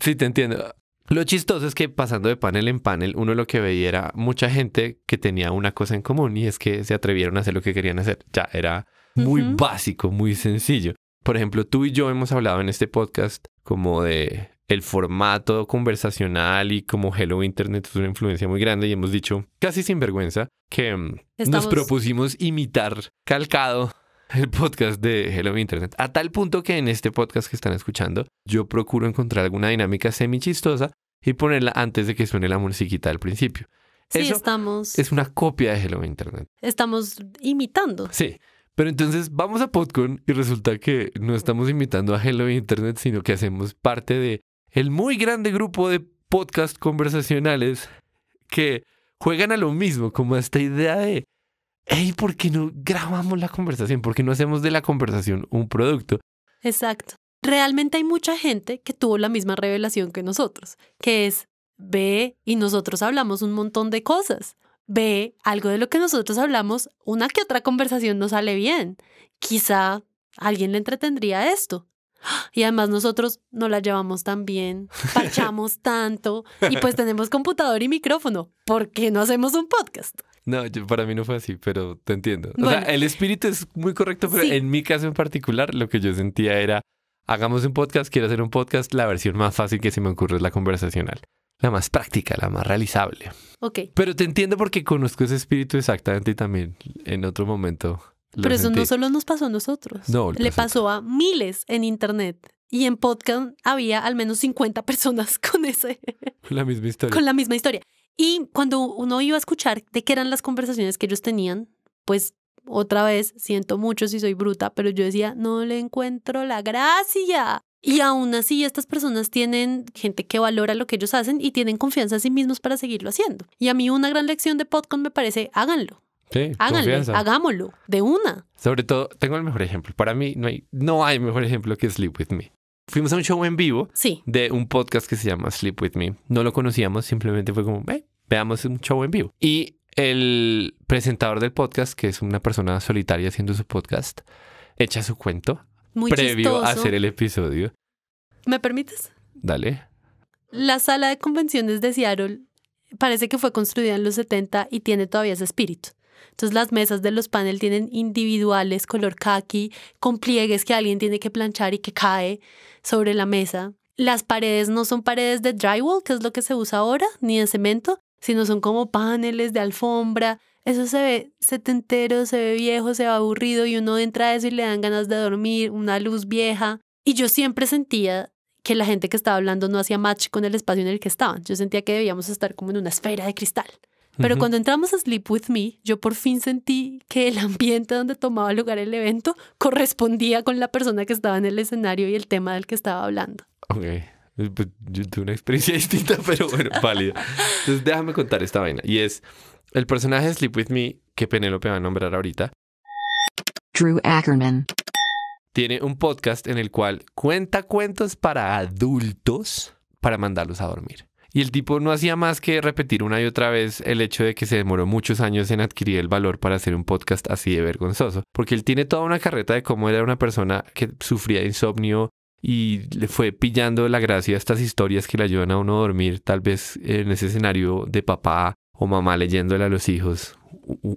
Speaker 2: sí, te entiendo. Lo chistoso es que pasando de panel en panel, uno lo que veía era mucha gente que tenía una cosa en común y es que se atrevieron a hacer lo que querían hacer. Ya era muy básico, muy sencillo. Por ejemplo, tú y yo hemos hablado en este podcast como de el formato conversacional y como Hello Internet es una influencia muy grande y hemos dicho casi sin vergüenza que mm, nos propusimos imitar calcado el podcast de Hello Internet. A tal punto que en este podcast que están escuchando, yo procuro encontrar alguna dinámica semi chistosa y ponerla antes de que suene la musiquita al principio. Sí, estamos. Es una copia de Hello Internet.
Speaker 1: Estamos imitando.
Speaker 2: Sí. Pero entonces vamos a PodCon y resulta que no estamos invitando a Hello Internet, sino que hacemos parte de el muy grande grupo de podcast conversacionales que juegan a lo mismo, como esta idea de, hey, ¿por qué no grabamos la conversación? ¿Por qué no hacemos de la conversación un producto?
Speaker 1: Exacto. Realmente hay mucha gente que tuvo la misma revelación que nosotros, que es, ve y nosotros hablamos un montón de cosas ve, algo de lo que nosotros hablamos, una que otra conversación no sale bien. Quizá alguien le entretendría esto. Y además nosotros no la llevamos tan bien, pachamos tanto y pues tenemos computador y micrófono. ¿Por qué no hacemos un podcast?
Speaker 2: No, yo, para mí no fue así, pero te entiendo. o sea, el espíritu es muy correcto, pero en mi caso en particular lo que yo sentía era, hagamos un podcast, quiero hacer un podcast, la versión más fácil que se me ocurre es la conversacional, la más práctica, la más realizable. Ok. Pero te entiendo porque conozco ese espíritu exactamente y también en otro momento. Pero eso no solo
Speaker 1: nos pasó a nosotros. No, le pasó a miles en internet. Y en podcast había al menos 50 personas con ese. Con la misma historia. Con la misma historia. Y cuando uno iba a escuchar de qué eran las conversaciones que ellos tenían, pues otra vez, siento mucho si soy bruta, pero yo decía, no le encuentro la gracia. Y aún así estas personas tienen gente que valora lo que ellos hacen y tienen confianza en sí mismos para seguirlo haciendo. Y a mí una gran lección de podcast me parece, háganlo. Sí, háganlo, hagámoslo, de una.
Speaker 2: Sobre todo, tengo el mejor ejemplo. Para mí no hay, no hay mejor ejemplo que Sleep With Me. Fuimos a un show en vivo de un podcast que se llama Sleep With Me. No lo conocíamos, simplemente fue como, veamos un show en vivo. Y el presentador del podcast, que es una persona solitaria haciendo su podcast, echa su cuento muy previo a hacer el episodio.
Speaker 1: ¿Me permites? Dale. La sala de convenciones de Seattle parece que fue construida en los 70 y tiene todavía ese espíritu. Entonces las mesas de los paneles tienen individuales color khaki, con pliegues que alguien tiene que planchar y que cae sobre la mesa. Las paredes no son paredes de drywall, que es lo que se usa ahora, ni de cemento, sino son como paneles de alfombra eso se ve setentero, se ve viejo, se ve aburrido y uno entra a eso y le dan ganas de dormir, una luz vieja. Y yo siempre sentía que la gente que estaba hablando no hacía match con el espacio en el que estaban. Yo sentía que debíamos estar como en una esfera de cristal. Pero cuando entramos a Sleep With Me, yo por fin sentí que el ambiente donde tomaba lugar el evento correspondía con la persona que estaba en el escenario y el tema del que estaba hablando.
Speaker 2: Ok. Pues, yo tuve una experiencia distinta, pero bueno, válida. Entonces déjame contar esta vaina. Y es, el personaje de Sleep With Me, que Penélope va a nombrar ahorita, Drew Ackerman, tiene un podcast en el cual cuenta cuentos para adultos para mandarlos a dormir. Y el tipo no hacía más que repetir una y otra vez el hecho de que se demoró muchos años en adquirir el valor para hacer un podcast así de vergonzoso, porque él tiene toda una carreta de cómo era una persona que sufría insomnio y le fue pillando la gracia estas historias que le ayudan a uno a dormir, tal vez en ese escenario de papá o mamá leyéndole a los hijos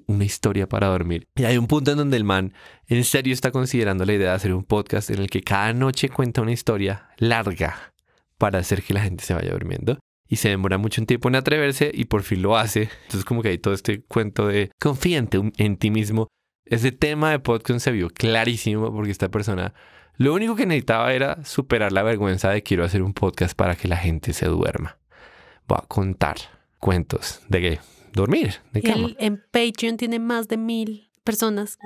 Speaker 2: una historia para dormir. Y hay un punto en donde el man en serio está considerando la idea de hacer un podcast en el que cada noche cuenta una historia larga para hacer que la gente se vaya durmiendo. Y se demora mucho tiempo en atreverse y por fin lo hace. Entonces como que hay todo este cuento de confía en, en ti mismo. Ese tema de podcast se vio clarísimo porque esta persona lo único que necesitaba era superar la vergüenza de quiero hacer un podcast para que la gente se duerma. Voy a contar cuentos de qué? dormir, de
Speaker 1: en Patreon tiene más de mil personas.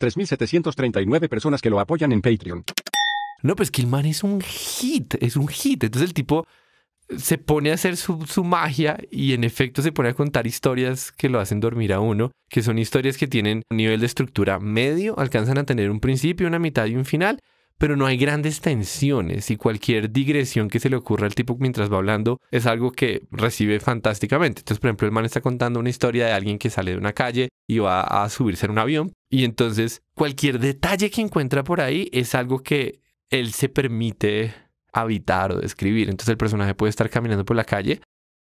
Speaker 2: 3.739 personas que lo apoyan en Patreon. No, pues Kilman es un hit, es un hit. Entonces el tipo se pone a hacer su, su, magia y en efecto se pone a contar historias que lo hacen dormir a uno, que son historias que tienen un nivel de estructura medio, alcanzan a tener un principio, una mitad y un final, pero no hay grandes tensiones y cualquier digresión que se le ocurra al tipo mientras va hablando es algo que recibe fantásticamente. Entonces, por ejemplo, el man está contando una historia de alguien que sale de una calle y va a subirse en un avión y entonces cualquier detalle que encuentra por ahí es algo que él se permite habitar o describir. Entonces el personaje puede estar caminando por la calle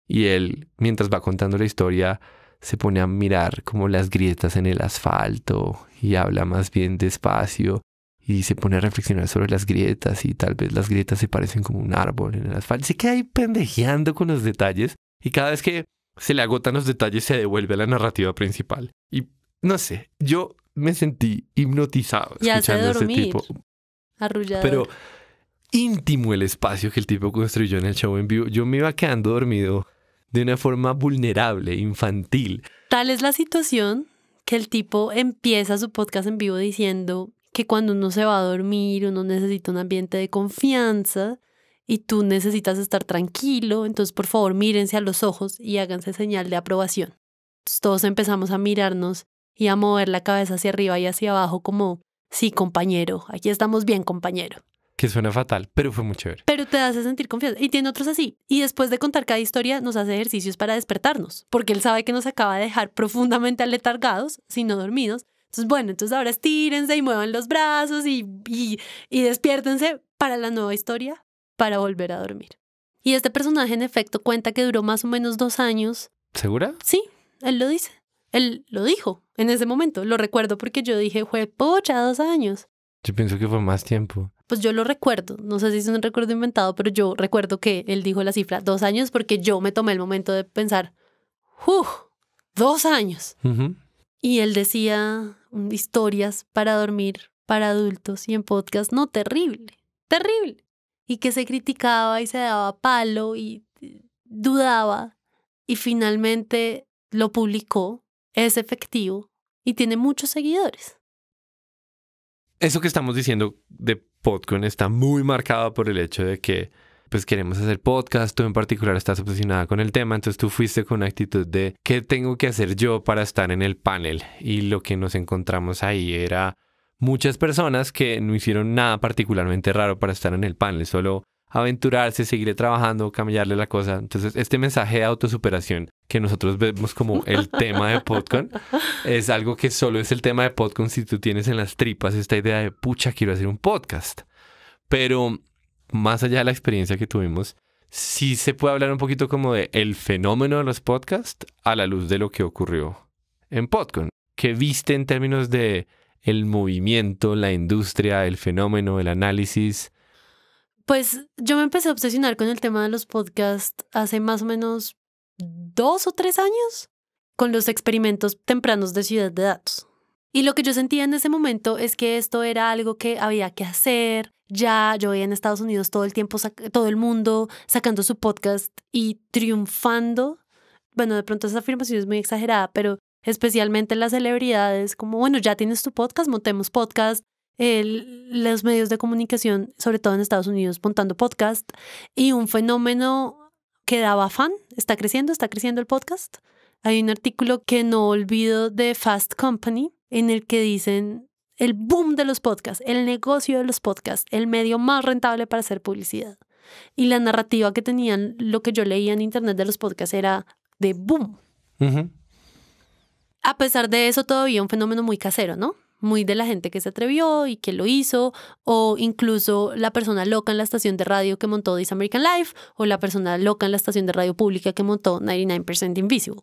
Speaker 2: y él, mientras va contando la historia, se pone a mirar como las grietas en el asfalto y habla más bien despacio y se pone a reflexionar sobre las grietas y tal vez las grietas se parecen como un árbol en el asfalto. Se queda ahí pendejeando con los detalles y cada vez que se le agotan los detalles se devuelve a la narrativa principal. Y no sé, yo me sentí hipnotizado escuchando a tipo.
Speaker 1: Arrullado. Pero
Speaker 2: íntimo el espacio que el tipo construyó en el show en vivo. Yo me iba quedando dormido de una forma vulnerable, infantil.
Speaker 1: Tal es la situación que el tipo empieza su podcast en vivo diciendo que cuando uno se va a dormir, uno necesita un ambiente de confianza y tú necesitas estar tranquilo, entonces por favor mírense a los ojos y háganse señal de aprobación. todos empezamos a mirarnos y a mover la cabeza hacia arriba y hacia abajo como, sí, compañero, aquí estamos bien, compañero.
Speaker 2: Que suena fatal, pero fue muy chévere.
Speaker 1: Pero te hace sentir confianza. Y tiene otros así. Y después de contar cada historia, nos hace ejercicios para despertarnos, porque él sabe que nos acaba de dejar profundamente aletargados, sino dormidos, entonces, bueno, entonces ahora estírense y muevan los brazos y, y, despiértense para la nueva historia, para volver a dormir. Y este personaje, en efecto, cuenta que duró más o menos dos años. ¿Segura? Sí, él lo dice. Él lo dijo en ese momento. Lo recuerdo porque yo dije, fue pocha, dos años.
Speaker 2: Yo pienso que fue más tiempo.
Speaker 1: Pues yo lo recuerdo. No sé si es un recuerdo inventado, pero yo recuerdo que él dijo la cifra dos años porque yo me tomé el momento de pensar, ¡Uf! Dos años. Y él decía, Mm, historias para dormir para adultos y en podcast, no, terrible, terrible. Y que se criticaba y se daba palo y eh, dudaba y finalmente lo publicó, es efectivo y tiene muchos seguidores.
Speaker 2: Eso que estamos diciendo de podcast está muy marcado por el hecho de que pues queremos hacer podcast, tú en particular estás obsesionada con el tema, entonces tú fuiste con una actitud de ¿qué tengo que hacer yo para estar en el panel? Y lo que nos encontramos ahí era muchas personas que no hicieron nada particularmente raro para estar en el panel, solo aventurarse, seguir trabajando, cambiarle la cosa. Entonces, este mensaje de autosuperación que nosotros vemos como el tema de podcast es algo que solo es el tema de podcast si tú tienes en las tripas esta idea de pucha, quiero hacer un podcast. Pero más allá de la experiencia que tuvimos, si se puede hablar un poquito como de el fenómeno de los podcasts a la luz de lo que ocurrió en PodCon. ¿Qué viste en términos de el movimiento, la industria, el fenómeno, el análisis?
Speaker 1: Pues yo me empecé a obsesionar con el tema de los podcasts hace más o menos dos o tres años con los experimentos tempranos de ciudad de datos. Y lo que yo sentía en ese momento es que esto era algo que había que hacer, ya yo veía en Estados Unidos todo el tiempo, todo el mundo sacando su podcast y triunfando. Bueno, de pronto esa afirmación es muy exagerada, pero especialmente las celebridades, como, bueno, ya tienes tu podcast, montemos podcast. El, los medios de comunicación, sobre todo en Estados Unidos, montando podcast. Y un fenómeno que daba fan, está creciendo, está creciendo el podcast. Hay un artículo que no olvido de Fast Company en el que dicen el boom de los podcasts, el negocio de los podcasts, el medio más rentable para hacer publicidad. Y la narrativa que tenían, lo que yo leía en internet de los podcasts era de boom. A pesar de eso, todavía un fenómeno muy casero, ¿no? Muy de la gente que se atrevió y que lo hizo, o incluso la persona loca en la estación de radio que montó This American Life, o la persona loca en la estación de radio pública que montó 99% Invisible.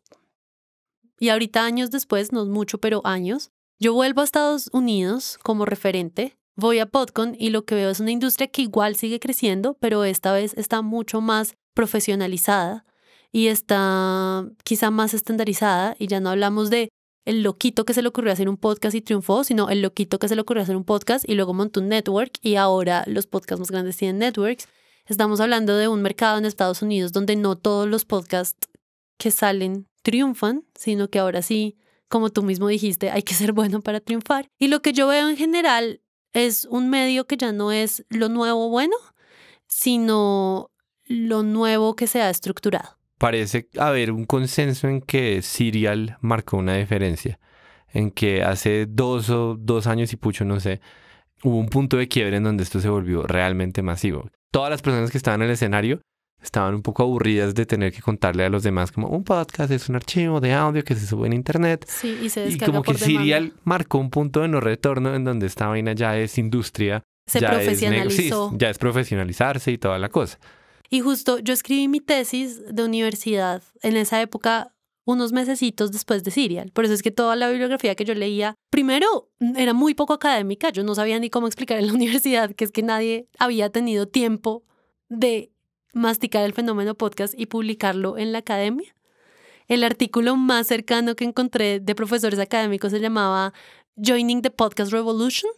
Speaker 1: Y ahorita, años después, no mucho, pero años, yo vuelvo a Estados Unidos como referente, voy a PodCon y lo que veo es una industria que igual sigue creciendo, pero esta vez está mucho más profesionalizada y está quizá más estandarizada y ya no hablamos de el loquito que se le ocurrió hacer un podcast y triunfó, sino el loquito que se le ocurrió hacer un podcast y luego montó un network y ahora los podcasts más grandes tienen networks. Estamos hablando de un mercado en Estados Unidos donde no todos los podcasts que salen triunfan, sino que ahora sí como tú mismo dijiste, hay que ser bueno para triunfar. Y lo que yo veo en general es un medio que ya no es lo nuevo bueno, sino lo nuevo que se ha estructurado.
Speaker 2: Parece haber un consenso en que Serial marcó una diferencia, en que hace dos o dos años y pucho, no sé, hubo un punto de quiebre en donde esto se volvió realmente masivo. Todas las personas que estaban en el escenario estaban un poco aburridas de tener que contarle a los demás como un
Speaker 1: podcast es un
Speaker 2: archivo de audio que se sube en internet.
Speaker 1: Sí, y se descarga Y como que demanda.
Speaker 2: marcó un punto de no retorno en donde esta vaina ya es industria. Se ya profesionalizó. Es ya es profesionalizarse y toda la cosa.
Speaker 1: Y justo yo escribí mi tesis de universidad en esa época unos mesecitos después de Serial. Por eso es que toda la bibliografía que yo leía, primero, era muy poco académica. Yo no sabía ni cómo explicar en la universidad que es que nadie había tenido tiempo de masticar el fenómeno podcast y publicarlo en la academia. El artículo más cercano que encontré de profesores académicos se llamaba Joining the Podcast Revolution.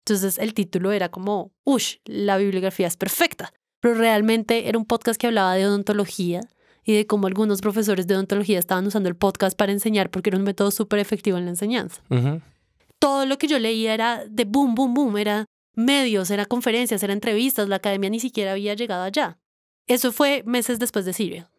Speaker 1: Entonces el título era como, ush, la bibliografía es perfecta. Pero realmente era un podcast que hablaba de odontología y de cómo algunos profesores de odontología estaban usando el podcast para enseñar porque era un método súper efectivo en la enseñanza. Todo lo que yo leía era de boom, boom, boom, era medios, era conferencias, era entrevistas, la academia ni siquiera había llegado allá. Eso fue meses después de Siria.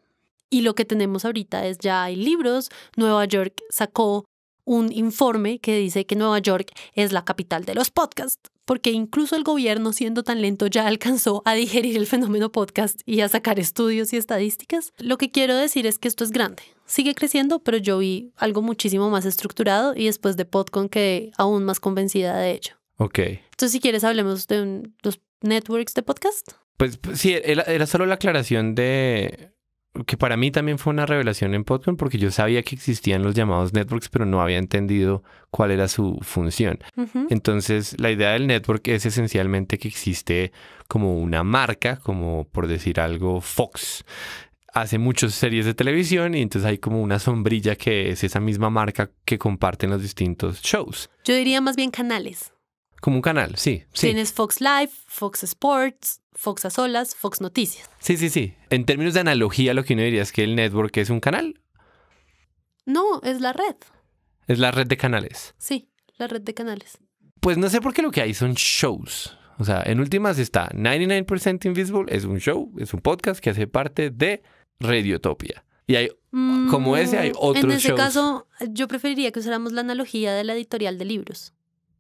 Speaker 1: Y lo que tenemos ahorita es ya hay libros. Nueva York sacó un informe que dice que Nueva York es la capital de los podcasts, porque incluso el gobierno, siendo tan lento, ya alcanzó a digerir el fenómeno podcast y a sacar estudios y estadísticas. Lo que quiero decir es que esto es grande. Sigue creciendo, pero yo vi algo muchísimo más estructurado y después de PodCon quedé aún más convencida de ello.
Speaker 2: Ok. Entonces,
Speaker 1: si quieres, hablemos de los networks de podcast.
Speaker 2: Pues, pues, sí, era, solo la aclaración de que para mí también fue una revelación en podcast porque yo sabía que existían los llamados networks, pero no había entendido cuál era su función. Entonces, la idea del network es esencialmente que existe como una marca, como por decir algo, Fox hace muchas series de televisión y entonces hay como una sombrilla que es esa misma marca que comparten los distintos
Speaker 1: shows. Yo diría más bien canales.
Speaker 2: Como un canal, sí, Tienes
Speaker 1: Fox Live, Fox Sports, Fox a solas, Fox Noticias.
Speaker 2: Sí, sí, sí. En términos de analogía, lo que uno diría es que el network es un canal.
Speaker 1: No, es la red.
Speaker 2: Es la red de canales.
Speaker 1: Sí, la red de canales.
Speaker 2: Pues no sé por qué lo que hay son shows. O sea, en últimas está 99% Invisible, es un show, es un podcast que hace parte de Radiotopia. Y hay,
Speaker 1: como ese, hay mm, otros shows. En ese caso, yo preferiría que usáramos la analogía de la editorial de libros.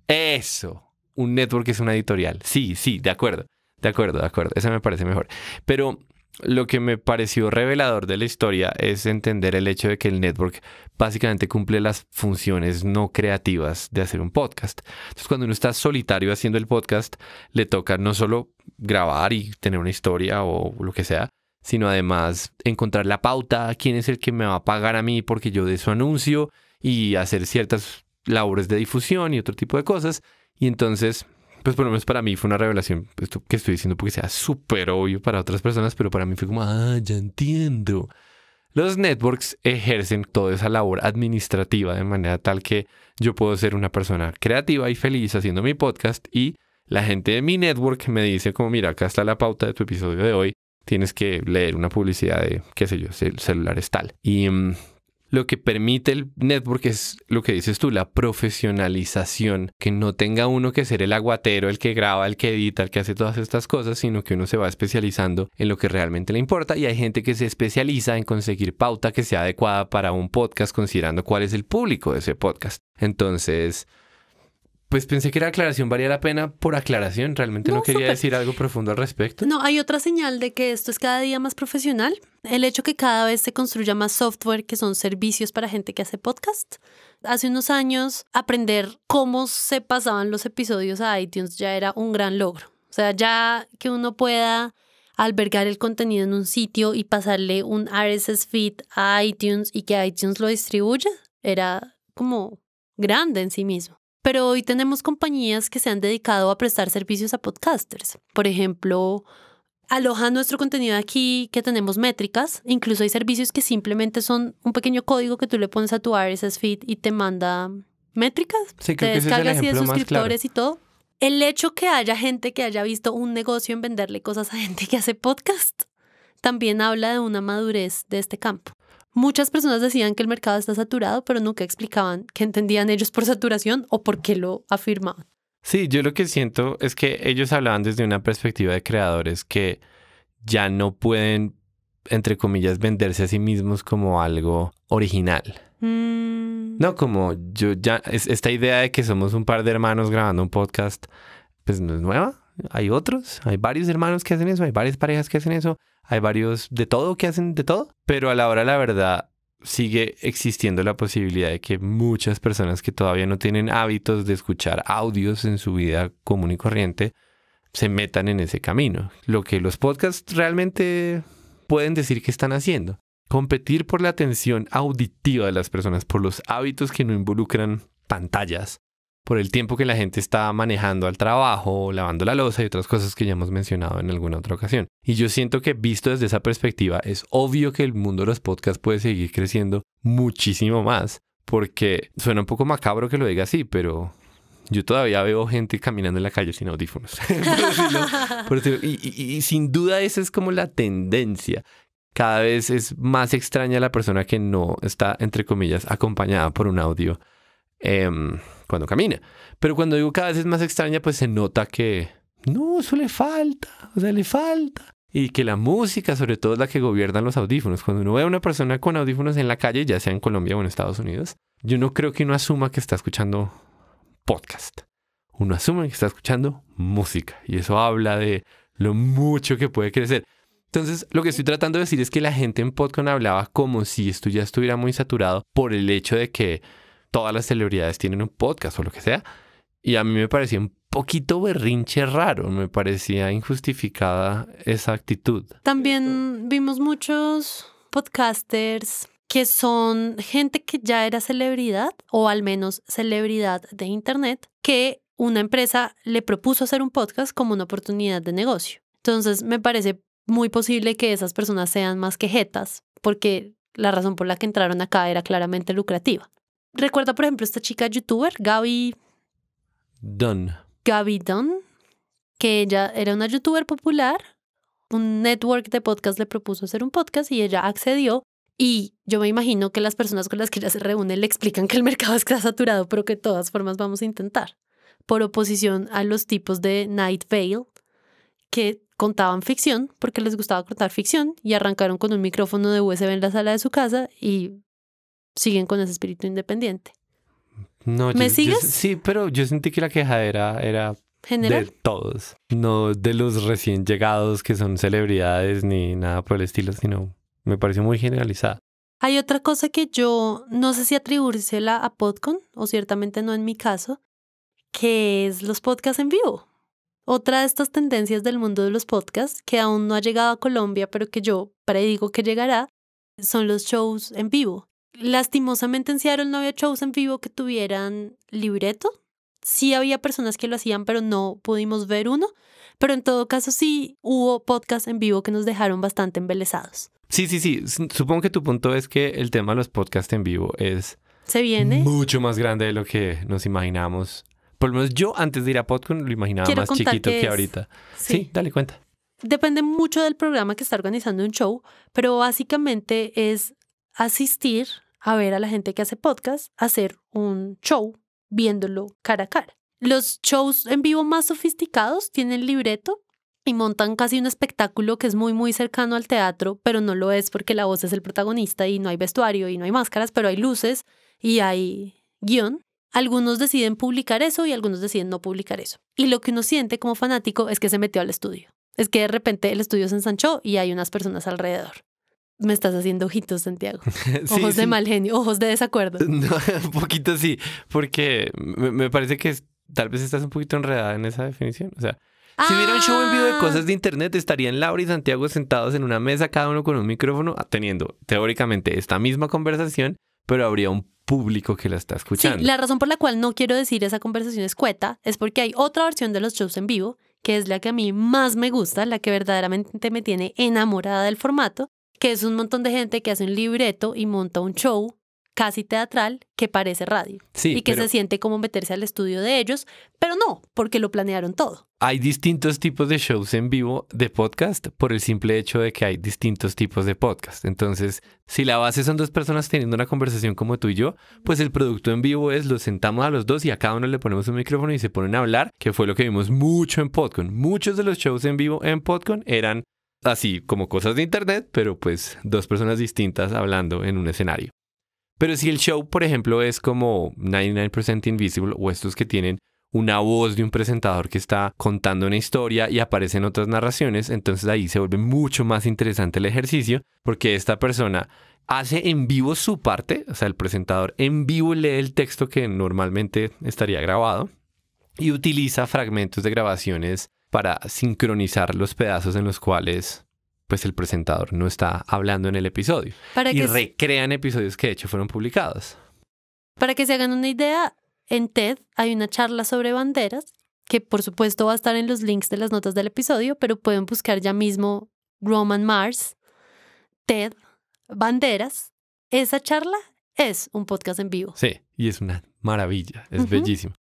Speaker 2: Eso. Un network es una editorial. Sí, sí, de acuerdo. De acuerdo, de acuerdo. Esa me parece mejor. Pero lo que me pareció revelador de la historia es entender el hecho de que el network básicamente cumple las funciones no creativas de hacer un podcast. Entonces, cuando uno está solitario haciendo el podcast, le toca no solo grabar y tener una historia o lo que sea, sino además encontrar la pauta, quién es el que me va a pagar a mí porque yo de su anuncio y hacer ciertas labores de difusión y otro tipo de cosas. Y entonces, pues por lo menos para mí fue una revelación, pues, esto que estoy diciendo porque sea súper obvio para otras personas, pero para mí fue como, ah, ya entiendo. Los networks ejercen toda esa labor administrativa de manera tal que yo puedo ser una persona creativa y feliz haciendo mi podcast y la gente de mi network me dice como, mira, acá está la pauta de tu episodio de hoy, tienes que leer una publicidad de, qué sé yo, celulares tal. Y mm, lo que permite el network es lo que dices tú, la profesionalización, que no tenga uno que ser el aguatero, el que graba, el que edita, el que hace todas estas cosas, sino que uno se va especializando en lo que realmente le importa y hay gente que se especializa en conseguir pauta que sea adecuada para un podcast considerando cuál es el público de ese podcast. Entonces, pues pensé que la aclaración valía la pena por aclaración. Realmente no, quería decir algo profundo al respecto.
Speaker 1: No, hay otra señal de que esto es cada día más profesional. El hecho que cada vez se construya más software que son servicios para gente que hace podcast. Hace unos años, aprender cómo se pasaban los episodios a iTunes ya era un gran logro. O sea, ya que uno pueda albergar el contenido en un sitio y pasarle un RSS feed a iTunes y que iTunes lo distribuya, era como grande en sí mismo pero hoy tenemos compañías que se han dedicado a prestar servicios a podcasters. Por ejemplo, aloja nuestro contenido aquí, que tenemos métricas. Incluso hay servicios que simplemente son un pequeño código que tú le pones a tu RSS feed y te manda métricas. te descargas que de suscriptores y todo. El hecho que haya gente que haya visto un negocio en venderle cosas a gente que hace podcast también habla de una madurez de este campo. Muchas personas decían que el mercado está saturado, pero nunca explicaban qué entendían ellos por saturación o por qué lo afirmaban.
Speaker 2: Sí, yo lo que siento es que ellos hablaban desde una perspectiva de creadores que ya no pueden, entre comillas, venderse a sí mismos como algo original.
Speaker 1: Mm.
Speaker 2: No, como yo ya, esta idea de que somos un par de hermanos grabando un podcast, pues no es nueva hay otros, hay varios hermanos que hacen eso, hay varias parejas que hacen eso, hay varios de todo que hacen de todo, pero a la hora la verdad sigue existiendo la posibilidad de que muchas personas que todavía no tienen hábitos de escuchar audios en su vida común y corriente se metan en ese camino. Lo que los podcasts realmente pueden decir que están haciendo. Competir por la atención auditiva de las personas, por los hábitos que no involucran pantallas, por el tiempo que la gente está manejando al trabajo, lavando la losa y otras cosas que ya hemos mencionado en alguna otra ocasión. Y yo siento que visto desde esa perspectiva, es obvio que el mundo de los podcasts puede seguir creciendo muchísimo más, porque suena un poco macabro que lo diga así, pero yo todavía veo gente caminando en la calle sin audífonos. y, sin duda esa es como la tendencia. Cada vez es más extraña la persona que no está, entre comillas, acompañada por un audio. Em, cuando camina. Pero cuando digo cada vez es más extraña, pues se nota que no, eso le falta, o sea, le falta. Y que la música, sobre todo, es la que gobierna los audífonos. Cuando uno ve a una persona con audífonos en la calle, ya sea en Colombia o en Estados Unidos, yo no creo que uno asuma que está escuchando podcast. Uno asuma que está escuchando música. Y eso habla de lo mucho que puede crecer. Entonces, lo que estoy tratando de decir es que la gente en podcast hablaba como si esto ya estuviera muy saturado por el hecho de que todas las celebridades tienen un podcast o lo que sea. Y a mí me parecía un poquito berrinche raro, me parecía injustificada esa actitud.
Speaker 1: También vimos muchos podcasters que son gente que ya era celebridad o al menos celebridad de Internet, que una empresa le propuso hacer un podcast como una oportunidad de negocio. Entonces me parece muy posible que esas personas sean más quejetas, porque la razón por la que entraron acá era claramente lucrativa recuerda, por ejemplo, esta chica youtuber, Gaby. Dunn. Gaby Dunn, que ella era una youtuber popular. Un network de podcast le propuso hacer un podcast y ella accedió. Y yo me imagino que las personas con las que ella se reúne le explican que el mercado está saturado, pero que de todas formas vamos a intentar. Por oposición a los tipos de Night Vale, que contaban ficción porque les gustaba contar ficción y arrancaron con un micrófono de USB en la sala de su casa y siguen con ese espíritu independiente.
Speaker 2: No, ¿Me sigues? sí, pero yo sentí que la queja era ¿General? de todos, no de los recién llegados que son celebridades ni nada por el estilo, sino me pareció muy generalizada.
Speaker 1: Hay otra cosa que yo no sé si atribuírsela a Podcon, o ciertamente no en mi caso, que es los podcasts en vivo. Otra de estas tendencias del mundo de los podcasts que aún no ha llegado a Colombia, pero que yo predigo que llegará, son los shows en vivo lastimosamente en Seattle no había shows en vivo que tuvieran libreto. Sí había personas que lo hacían, pero no pudimos ver uno. Pero en todo caso sí hubo podcasts en vivo que nos dejaron bastante embelesados.
Speaker 2: Sí, sí, sí. Supongo que tu punto es que el tema de los podcasts en vivo es... Mucho más grande de lo que nos imaginamos. Por lo menos yo antes de ir a PodCon lo imaginaba más chiquito que, ahorita. Sí. sí, dale cuenta.
Speaker 1: Depende mucho del programa que está organizando un show, pero básicamente es asistir a ver a la gente que hace podcast hacer un show viéndolo cara a cara. Los shows en vivo más sofisticados tienen libreto y montan casi un espectáculo que es muy muy cercano al teatro, pero no lo es porque la voz es el protagonista y no hay vestuario y no hay máscaras, pero hay luces y hay guión. Algunos deciden publicar eso y algunos deciden no publicar eso. Y lo que uno siente como fanático es que se metió al estudio. Es que de repente el estudio se ensanchó y hay unas personas alrededor. Me estás haciendo ojitos, Santiago.
Speaker 2: Ojos de mal
Speaker 1: genio, ojos de desacuerdo. un
Speaker 2: poquito sí, porque me, parece que tal vez estás un poquito enredada en esa definición. O sea,
Speaker 1: si hubiera un show en vivo de ah. cosas
Speaker 2: de internet, estarían Laura y Santiago sentados en una mesa, cada uno con un micrófono, teniendo teóricamente esta misma conversación, pero habría un público que la está escuchando. Sí, la
Speaker 1: razón por la cual no quiero decir esa conversación escueta es porque hay otra versión de los shows en vivo, que es la que a mí más me gusta, la que verdaderamente me tiene enamorada del formato, que es un montón de gente que hace un libreto y monta un show casi teatral que parece radio y que se siente como meterse al estudio de ellos, pero no, porque lo planearon todo.
Speaker 2: Hay distintos tipos de shows en vivo de podcast por el simple hecho de que hay distintos tipos de podcast. Entonces, si la base son dos personas teniendo una conversación como tú y yo, pues el producto en vivo es lo sentamos a los dos y a cada uno le ponemos un micrófono y se ponen a hablar, que fue lo que vimos mucho en Podcon. Muchos de los shows en vivo en Podcon eran así como cosas de internet, pero pues dos personas distintas hablando en un escenario. Pero si el show, por ejemplo, es como 99% Invisible o estos que tienen una voz de un presentador que está contando una historia y aparecen otras narraciones, entonces ahí se vuelve mucho más interesante el ejercicio porque esta persona hace en vivo su parte, o sea, el presentador en vivo lee el texto que normalmente estaría grabado y utiliza fragmentos de grabaciones para sincronizar los pedazos en los cuales pues el presentador no está hablando en el episodio. y recrean episodios que de hecho fueron publicados.
Speaker 1: Para que se hagan una idea, en TED hay una charla sobre banderas que por supuesto va a estar en los links de las notas del episodio, pero pueden buscar ya mismo Roman Mars, TED, banderas. Esa charla es un podcast en vivo.
Speaker 2: Sí, y es una maravilla, es bellísima. bellísimo.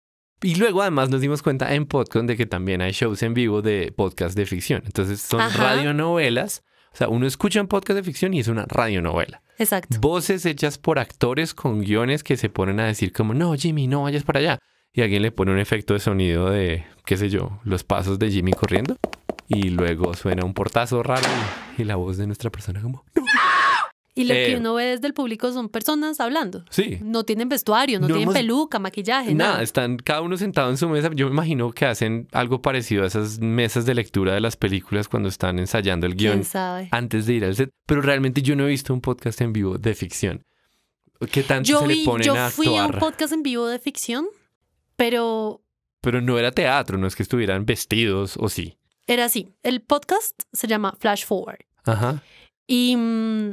Speaker 2: Y luego además nos dimos cuenta en podcast de que también hay shows en vivo de podcast de ficción. Entonces son radionovelas. O sea, uno escucha un podcast de ficción y es una radionovela. Exacto. Voces hechas por actores con guiones que se ponen a decir como, no, Jimmy, no vayas para allá. Y alguien le pone un efecto de sonido de, qué sé yo, los pasos de Jimmy corriendo. Y luego suena un portazo raro y la voz de nuestra persona como, no.
Speaker 1: Y lo que eh, uno ve desde el público son personas hablando. Sí. No tienen vestuario, no, tienen peluca, maquillaje. Nada,
Speaker 2: están cada uno sentado en su mesa. Yo me imagino que hacen algo parecido a esas mesas de lectura de las películas cuando están ensayando el guión antes de ir al set. Pero realmente yo no he visto un podcast en vivo de ficción. ¿Qué tanto se le ponen yo a Yo fui a un podcast
Speaker 1: en vivo de ficción, pero...
Speaker 2: Pero no era teatro, no es que estuvieran vestidos o sí.
Speaker 1: Era así. El podcast se llama Flash Forward. Ajá. Y mm,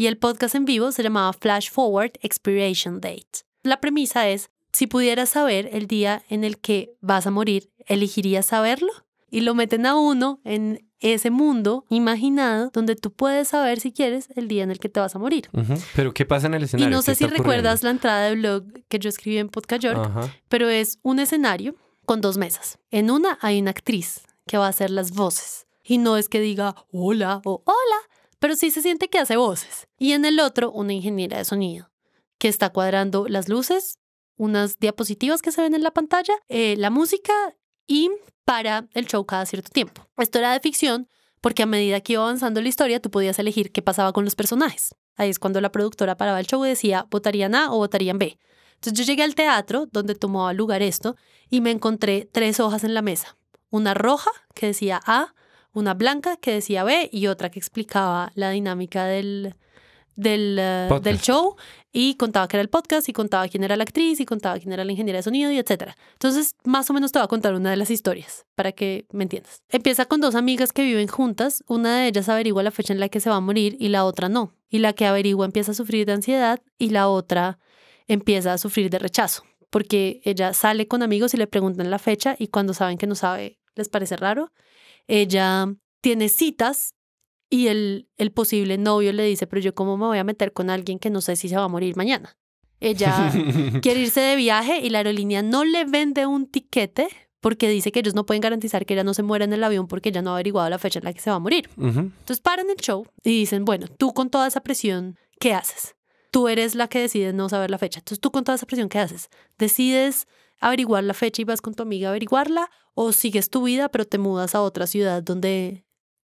Speaker 1: y el podcast en vivo se llamaba Flash Forward Expiration Date. La premisa es, si pudieras saber el día en el que vas a morir, ¿elegirías saberlo? Y lo meten a uno en ese mundo imaginado donde tú puedes saber si quieres el día en el que te vas a morir.
Speaker 2: Pero ¿qué pasa en el escenario? Y no sé si recuerdas
Speaker 1: la entrada de blog que yo escribí en Podcast York, pero es un escenario con dos mesas. En una hay una actriz que va a hacer las voces y no es que diga hola o hola, pero sí se siente que hace voces. Y en el otro, una ingeniera de sonido, que está cuadrando las luces, unas diapositivas que se ven en la pantalla, eh, la música y para el show cada cierto tiempo. Esto era de ficción, porque a medida que iba avanzando la historia, tú podías elegir qué pasaba con los personajes. Ahí es cuando la productora paraba el show y decía, votarían A o votarían B. Entonces yo llegué al teatro, donde tomaba lugar esto, y me encontré tres hojas en la mesa. Una roja que decía A, una blanca que decía B y otra que explicaba la dinámica del, del, eh, show y contaba que era el podcast y contaba quién era la actriz y contaba quién era la ingeniera de sonido y etcétera. Entonces, más o menos te voy a contar una de las historias para que me entiendas. Empieza con dos amigas que viven juntas, una de ellas averigua la fecha en la que se va a morir y la otra no. Y la que averigua empieza a sufrir de ansiedad y la otra empieza a sufrir de rechazo, porque ella sale con amigos y le preguntan la fecha y cuando saben que no sabe les parece raro ella tiene citas y el, el posible novio le dice, pero yo cómo me voy a meter con alguien que no sé si se va a morir mañana. Ella quiere irse de viaje y la aerolínea no le vende un tiquete porque dice que ellos no pueden garantizar que ella no se muera en el avión porque ya no ha averiguado la fecha en la que se va a morir. Entonces paran el show y dicen, bueno, tú con toda esa presión, ¿qué haces? Tú eres la que decide no saber la fecha. Entonces tú con toda esa presión, ¿qué haces? Decides averiguar la fecha y vas con tu amiga a averiguarla, o sigues tu vida pero te mudas a otra ciudad donde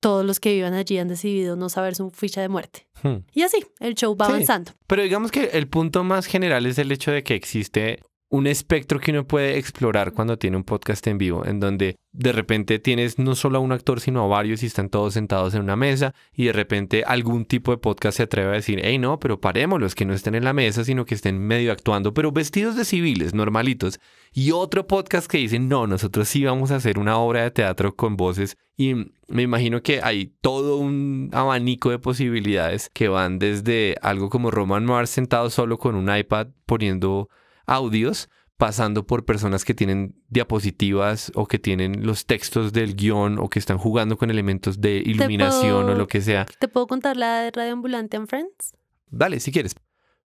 Speaker 1: todos los que vivan allí han decidido no saber su ficha de muerte. Hmm. Y así, el show va avanzando.
Speaker 2: Pero digamos que el punto más general es el hecho de que existe un espectro que uno puede explorar cuando tiene un podcast en vivo, en donde de repente tienes no solo a un actor, sino a varios y están todos sentados en una mesa y de repente algún tipo de podcast se atreve a decir, hey no, pero paremos los que no estén en la mesa, sino que estén medio actuando, pero vestidos de civiles, normalitos. Y otro podcast que dice, no, nosotros sí vamos a hacer una obra de teatro con voces y me imagino que hay todo un abanico de posibilidades que van desde algo como Roman Mars sentado solo con un iPad poniendo audios pasando por personas que tienen diapositivas o que tienen los textos del guión o que están jugando con elementos de iluminación o lo que sea.
Speaker 1: ¿Te puedo contar la de Radio Ambulante en Friends?
Speaker 2: Dale, si quieres.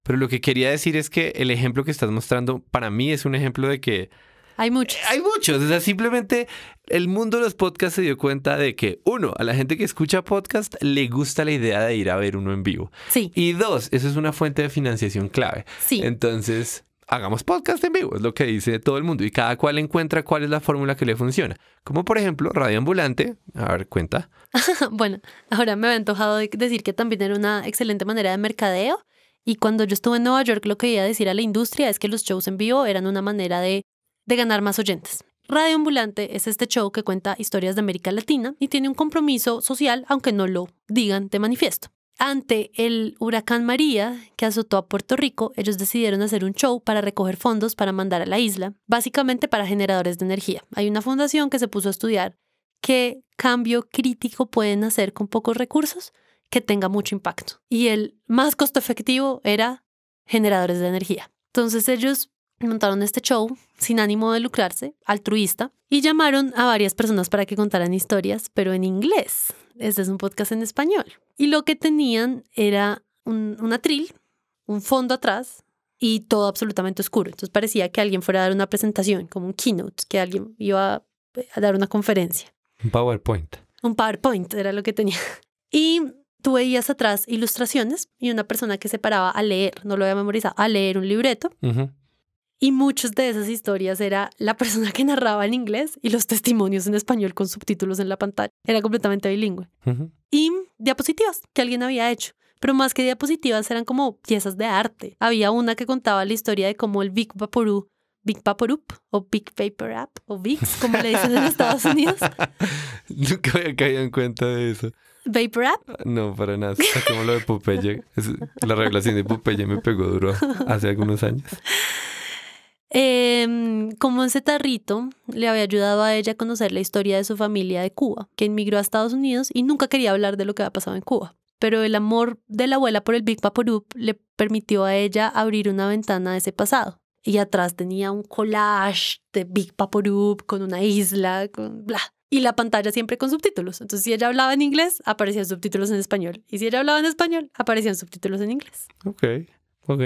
Speaker 2: Pero lo que quería decir es que el ejemplo que estás mostrando para mí es un ejemplo de que...
Speaker 1: Hay muchos. Hay
Speaker 2: muchos. O sea, simplemente el mundo de los podcasts se dio cuenta de que, uno, a la gente que escucha podcast le gusta la idea de ir a ver uno en vivo. Sí. Y dos, eso es una fuente de financiación clave. Sí. Entonces hagamos podcast en vivo, es lo que dice todo el mundo y cada cual encuentra cuál es la fórmula que le funciona. Como por ejemplo, Radio Ambulante, a ver, cuenta.
Speaker 1: bueno, ahora me había antojado decir que también era una excelente manera de mercadeo y cuando yo estuve en Nueva York lo que iba a decir a la industria es que los shows en vivo eran una manera de, de ganar más oyentes. Radio Ambulante es este show que cuenta historias de América Latina y tiene un compromiso social, aunque no lo digan de manifiesto ante el huracán María que azotó a Puerto Rico, ellos decidieron hacer un show para recoger fondos para mandar a la isla, básicamente para generadores de energía. Hay una fundación que se puso a estudiar qué cambio crítico pueden hacer con pocos recursos que tenga mucho impacto. Y el más costo efectivo era generadores de energía. Entonces ellos montaron este show sin ánimo de lucrarse, altruista, y llamaron a varias personas para que contaran historias, pero en inglés este es un podcast en español. Y lo que tenían era un, atril, un fondo atrás y todo absolutamente oscuro. Entonces parecía que alguien fuera a dar una presentación, como un keynote, que alguien iba a, dar una conferencia.
Speaker 2: Un PowerPoint.
Speaker 1: Un PowerPoint era lo que tenía. Y tú veías atrás ilustraciones y una persona que se paraba a leer, no lo había memorizado, a leer un libreto. Y muchas de esas historias era la persona que narraba en inglés y los testimonios en español con subtítulos en la pantalla. Era completamente bilingüe. Y diapositivas que alguien había hecho. Pero más que diapositivas eran como piezas de arte. Había una que contaba la historia de cómo el Big Vaporú, Big o Big Paper App o Bigs, como le dicen en Estados Unidos.
Speaker 2: Nunca había caído en cuenta de eso.
Speaker 1: ¿Vapor App?
Speaker 2: No, para nada. Como lo de Popeye. la revelación de Popeye me pegó duro hace algunos años.
Speaker 1: Em, como ese tarrito le había ayudado a ella a conocer la historia de su familia de Cuba, que emigró a Estados Unidos y nunca quería hablar de lo que había pasado en Cuba. Pero el amor de la abuela por el Big Paporup le permitió a ella abrir una ventana de ese pasado. Y atrás tenía un collage de Big Paporup con una isla, con bla. Y la pantalla siempre con subtítulos. Entonces, si ella hablaba en inglés, aparecían subtítulos en español. Y si ella hablaba en español, aparecían subtítulos en inglés.
Speaker 2: Ok, ok.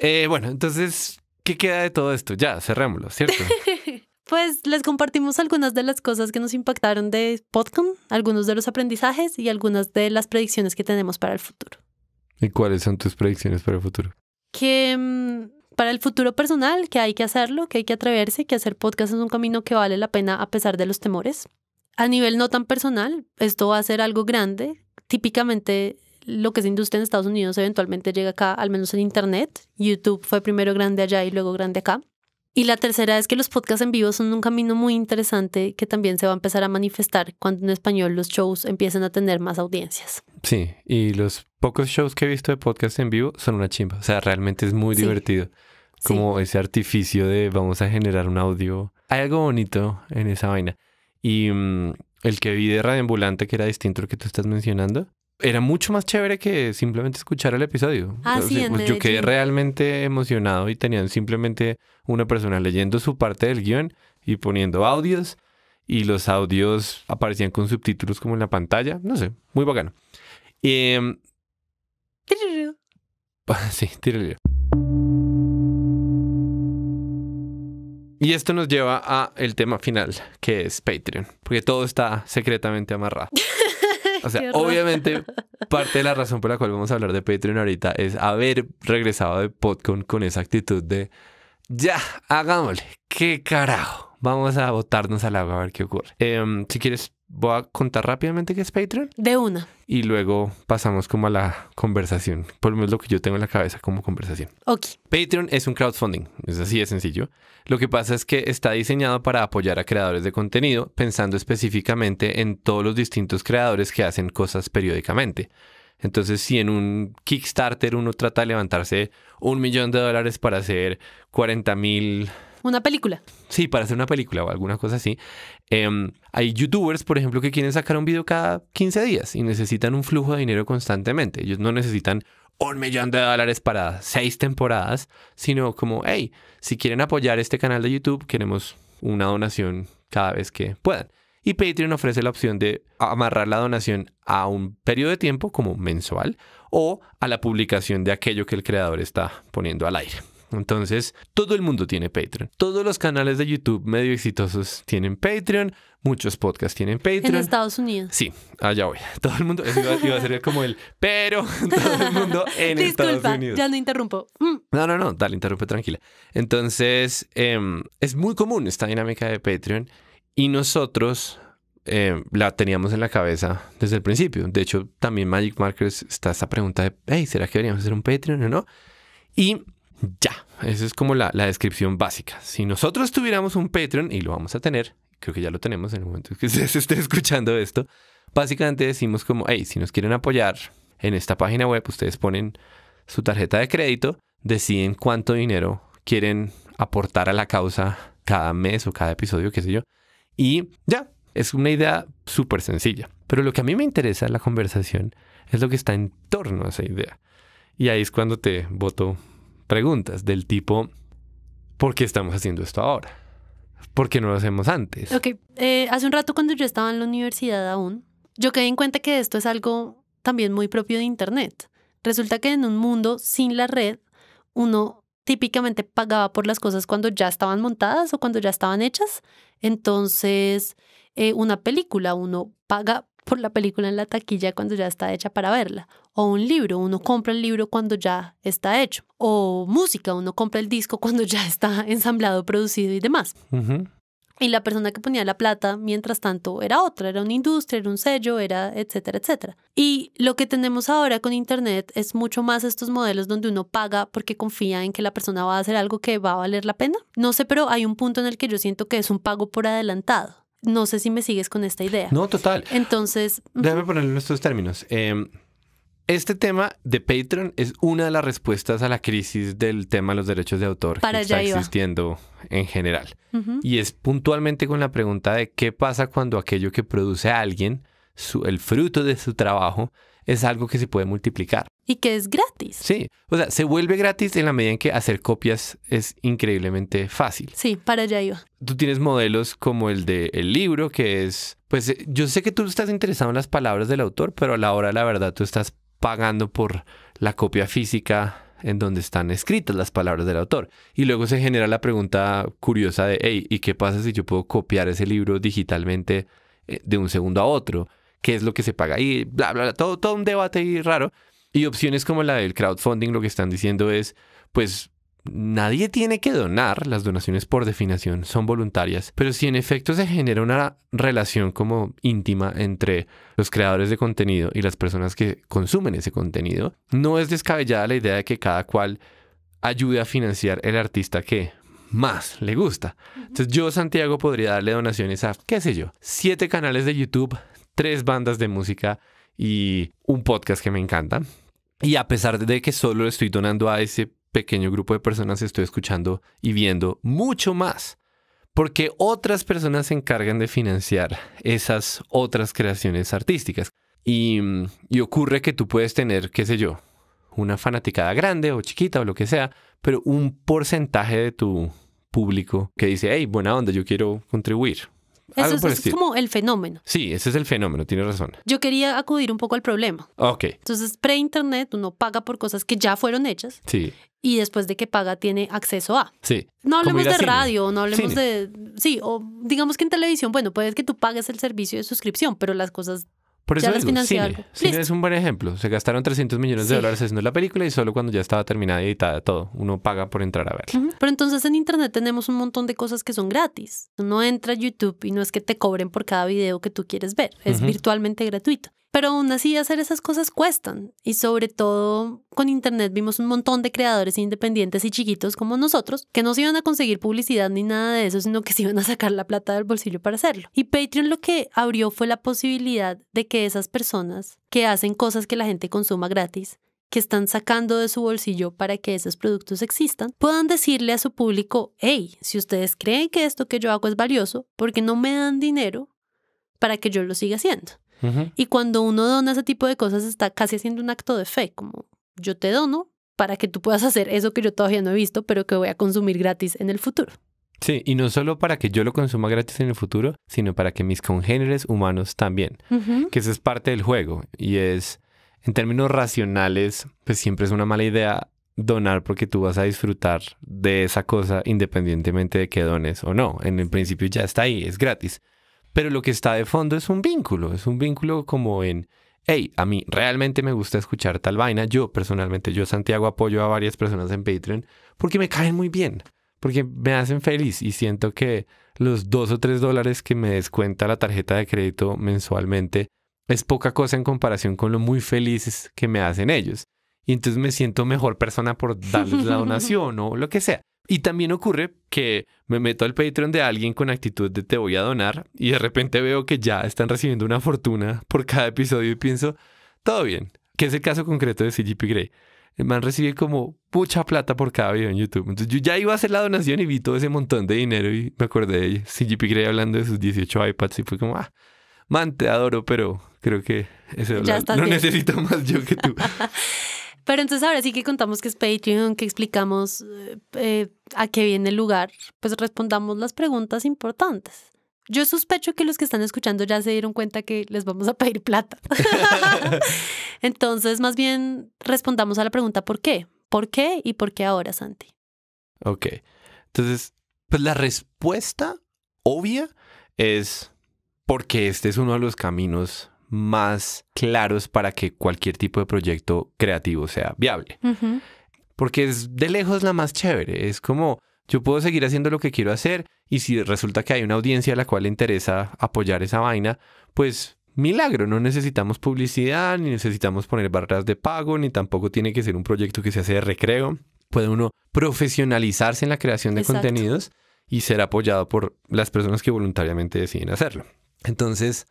Speaker 2: Eh, bueno, entonces ¿Qué queda de todo esto? Ya, cerrémoslo, ¿cierto?
Speaker 1: pues les compartimos algunas de las cosas que nos impactaron de Podcom, algunos de los aprendizajes y algunas de las predicciones que tenemos para el futuro.
Speaker 2: ¿Y cuáles son tus predicciones para el futuro?
Speaker 1: Que mm, para el futuro personal, que hay que hacerlo, que hay que atreverse, que hacer podcast es un camino que vale la pena a pesar de los temores. A nivel no tan personal, esto va a ser algo grande. Típicamente lo que es industria en Estados Unidos eventualmente llega acá, al menos en Internet. YouTube fue primero grande allá y luego grande acá. Y la tercera es que los podcasts en vivo son un camino muy interesante que también se va a empezar a manifestar cuando en español los shows empiecen a tener más audiencias.
Speaker 2: Sí, y los pocos shows que he visto de podcast en vivo son una chimba. O sea, realmente es muy divertido. Como ese artificio de vamos a generar un audio. Hay algo bonito en esa vaina. Y mm, el que vi de Radio Ambulante, que era distinto al que tú estás mencionando, era mucho más chévere que simplemente escuchar el episodio. Ah, pues, yo quedé realmente emocionado y tenían simplemente una persona leyendo su parte del guión y poniendo audios y los audios aparecían con subtítulos como en la pantalla. No sé, muy bacano. Em, y esto nos lleva a el tema final, que es Patreon, porque todo está secretamente amarrado. o sea, obviamente parte de la razón por la cual vamos a hablar de Patreon ahorita es haber regresado de Podcon con esa actitud de ya, hagámosle, qué carajo. Vamos a botarnos al agua a ver qué ocurre. Em, si quieres, voy a contar rápidamente
Speaker 1: qué es Patreon. De una.
Speaker 2: Y luego pasamos como a la conversación. Por lo menos lo que yo tengo en la cabeza como conversación. Ok. Patreon es un crowdfunding. Es así de sencillo. Lo que pasa es que está diseñado para apoyar a creadores de contenido, pensando específicamente en todos los distintos creadores que hacen cosas periódicamente. Entonces, si en un Kickstarter uno trata de levantarse un millón de dólares para hacer 40 mil una película. Sí, para hacer una película o alguna cosa así. Em, hay youtubers, por ejemplo, que quieren sacar un video cada 15 días y necesitan un flujo de dinero constantemente. Ellos no necesitan un millón de dólares para seis temporadas, sino como, hey, si quieren apoyar este canal de YouTube, queremos una donación cada vez que puedan. Y Patreon ofrece la opción de amarrar la donación a un periodo de tiempo como mensual o a la publicación de aquello que el creador está poniendo al aire. Entonces, todo el mundo tiene Patreon. Todos los canales de YouTube medio exitosos tienen Patreon. Muchos podcasts tienen Patreon. En
Speaker 1: Estados Unidos.
Speaker 2: Sí, allá voy. Todo el mundo, iba, a ser como el, pero
Speaker 1: todo el mundo en Estados Unidos. Ya no interrumpo. Mm.
Speaker 2: No, no, no, dale, interrumpe tranquila. Entonces, em, es muy común esta dinámica de Patreon y nosotros em, la teníamos en la cabeza desde el principio. De hecho, también Magic Markers está esta pregunta de, hey, ¿será que deberíamos hacer un Patreon o no? Y ya, esa es como la, descripción básica. Si nosotros tuviéramos un Patreon, y lo vamos a tener, creo que ya lo tenemos en el momento que ustedes estén escuchando esto, básicamente decimos como, hey, si nos quieren apoyar en esta página web, ustedes ponen su tarjeta de crédito, deciden cuánto dinero quieren aportar a la causa cada mes o cada episodio, qué sé yo. Y ya, es una idea súper sencilla. Pero lo que a mí me interesa la conversación es lo que está en torno a esa idea. Y ahí es cuando te voto preguntas del tipo, ¿por qué estamos haciendo esto ahora? ¿Por qué no lo hacemos antes? Ok,
Speaker 1: eh, hace un rato cuando yo estaba en la universidad aún, yo quedé en cuenta que esto es algo también muy propio de Internet. Resulta que en un mundo sin la red, uno típicamente pagaba por las cosas cuando ya estaban montadas o cuando ya estaban hechas. Entonces, eh, una película, uno paga por la película en la taquilla cuando ya está hecha para verla. O un libro, uno compra el libro cuando ya está hecho. O música, uno compra el disco cuando ya está ensamblado, producido y demás. Y la persona que ponía la plata, mientras tanto, era otra, era una industria, era un sello, era etcétera, etcétera. Y lo que tenemos ahora con Internet es mucho más estos modelos donde uno paga porque confía en que la persona va a hacer algo que va a valer la pena. No sé, pero hay un punto en el que yo siento que es un pago por adelantado. No sé si me sigues con esta idea. No, total. Entonces.
Speaker 2: Déjame ponerlo en términos. Em, este tema de Patreon es una de las respuestas a la crisis del tema de los derechos de autor que está existiendo en general. Y es puntualmente con la pregunta de qué pasa cuando aquello que produce alguien, el fruto de su trabajo, es algo que se puede multiplicar.
Speaker 1: Y que es gratis.
Speaker 2: Sí, o sea, se vuelve gratis en la medida en que hacer copias es increíblemente fácil.
Speaker 1: Sí, para allá iba.
Speaker 2: Tú tienes modelos como el del libro, que es, pues eh, yo sé que tú estás interesado en las palabras del autor, pero a la hora la verdad tú estás pagando por la copia física en donde están escritas las palabras del autor. Y luego se genera la pregunta curiosa de, hey, ¿y qué pasa si yo puedo copiar ese libro digitalmente eh, de un segundo a otro? ¿Qué es lo que se paga? Y bla, bla, bla, todo, todo un debate raro. Y opciones como la del crowdfunding lo que están diciendo es, pues nadie tiene que donar, las donaciones por definición son voluntarias, pero si en efecto se genera una relación como íntima entre los creadores de contenido y las personas que consumen ese contenido, no es descabellada la idea de que cada cual ayude a financiar el artista que más le gusta. Entonces yo, Santiago, podría darle donaciones a, qué sé yo, siete canales de YouTube, tres bandas de música y un podcast que me encanta. Y a pesar de que solo estoy donando a ese pequeño grupo de personas, estoy escuchando y viendo mucho más. Porque otras personas se encargan de financiar esas otras creaciones artísticas. Y, y ocurre que tú puedes tener, qué sé yo, una fanaticada grande o chiquita o lo que sea, pero un porcentaje de tu público que dice, hey, buena onda, yo quiero contribuir. Eso, es como
Speaker 1: el fenómeno.
Speaker 2: Sí, ese es el fenómeno, tiene razón.
Speaker 1: Yo quería acudir un poco al problema. Ok. Entonces, pre-internet uno paga por cosas que ya fueron hechas. Sí. Y después de que paga tiene acceso a.
Speaker 2: Sí. No hablemos de radio, no hablemos de...
Speaker 1: Sí, o digamos que en televisión, bueno, puede que tú pagues el servicio de suscripción, pero las cosas por eso Cine. es
Speaker 2: un buen ejemplo. Se gastaron 300 millones de dólares haciendo la película y solo cuando ya estaba terminada y editada todo, uno paga por entrar a verla.
Speaker 1: Pero entonces en internet tenemos un montón de cosas que son gratis. No entra a YouTube y no es que te cobren por cada video que tú quieres ver, es virtualmente gratuito. Pero aún así hacer esas cosas cuestan. Y sobre todo con Internet vimos un montón de creadores independientes y chiquitos como nosotros que no se iban a conseguir publicidad ni nada de eso, sino que se iban a sacar la plata del bolsillo para hacerlo. Y Patreon lo que abrió fue la posibilidad de que esas personas que hacen cosas que la gente consuma gratis que están sacando de su bolsillo para que esos productos existan, puedan decirle a su público, hey, si ustedes creen que esto que yo hago es valioso, porque no me dan dinero para que yo lo siga haciendo? Y cuando uno dona ese tipo de cosas, está casi haciendo un acto de fe, como yo te dono para que tú puedas hacer eso que yo todavía no he visto, pero que voy a consumir gratis en el futuro.
Speaker 2: Sí, y no solo para que yo lo consuma gratis en el futuro, sino para que mis congéneres humanos también, que eso es parte del juego y es, en términos racionales, pues siempre es una mala idea donar porque tú vas a disfrutar de esa cosa independientemente de que dones o no. En el principio ya está ahí, es gratis. Pero lo que está de fondo es un vínculo, es un vínculo como en, hey, a mí realmente me gusta escuchar tal vaina. Yo personalmente, yo Santiago apoyo a varias personas en Patreon porque me caen muy bien, porque me hacen feliz y siento que los dos o tres dólares que me descuenta la tarjeta de crédito mensualmente es poca cosa en comparación con lo muy felices que me hacen ellos. Y entonces me siento mejor persona por darles la donación o lo que sea. Y también ocurre que me meto al Patreon de alguien con actitud de te voy a donar y de repente veo que ya están recibiendo una fortuna por cada episodio y pienso, todo bien, que es el caso concreto de CGP Grey. El man recibe como mucha plata por cada video en YouTube. Entonces yo ya iba a hacer la donación y vi todo ese montón de dinero y me acordé de CGP Grey hablando de sus 18 iPads y fue como, ah, man, te adoro, pero creo que ese no necesito más yo que
Speaker 1: tú. Pero entonces ahora sí que contamos que es Patreon, que explicamos eh, eh, a qué viene el lugar, pues respondamos las preguntas importantes. Yo sospecho que los que están escuchando ya se dieron cuenta que les vamos a pedir plata. entonces, más bien respondamos a la pregunta ¿por qué? ¿Por qué y por qué ahora, Santi?
Speaker 2: Ok. Entonces, pues la respuesta obvia es porque este es uno de los caminos más claros para que cualquier tipo de proyecto creativo sea viable. Porque es de lejos la más chévere. Es como yo puedo seguir haciendo lo que quiero hacer y si resulta que hay una audiencia a la cual le interesa apoyar esa vaina, pues milagro, no necesitamos publicidad, ni necesitamos poner barras de pago, ni tampoco tiene que ser un proyecto que se hace de recreo. Puede uno profesionalizarse en la creación de contenidos y ser apoyado por las personas que voluntariamente deciden hacerlo. Entonces,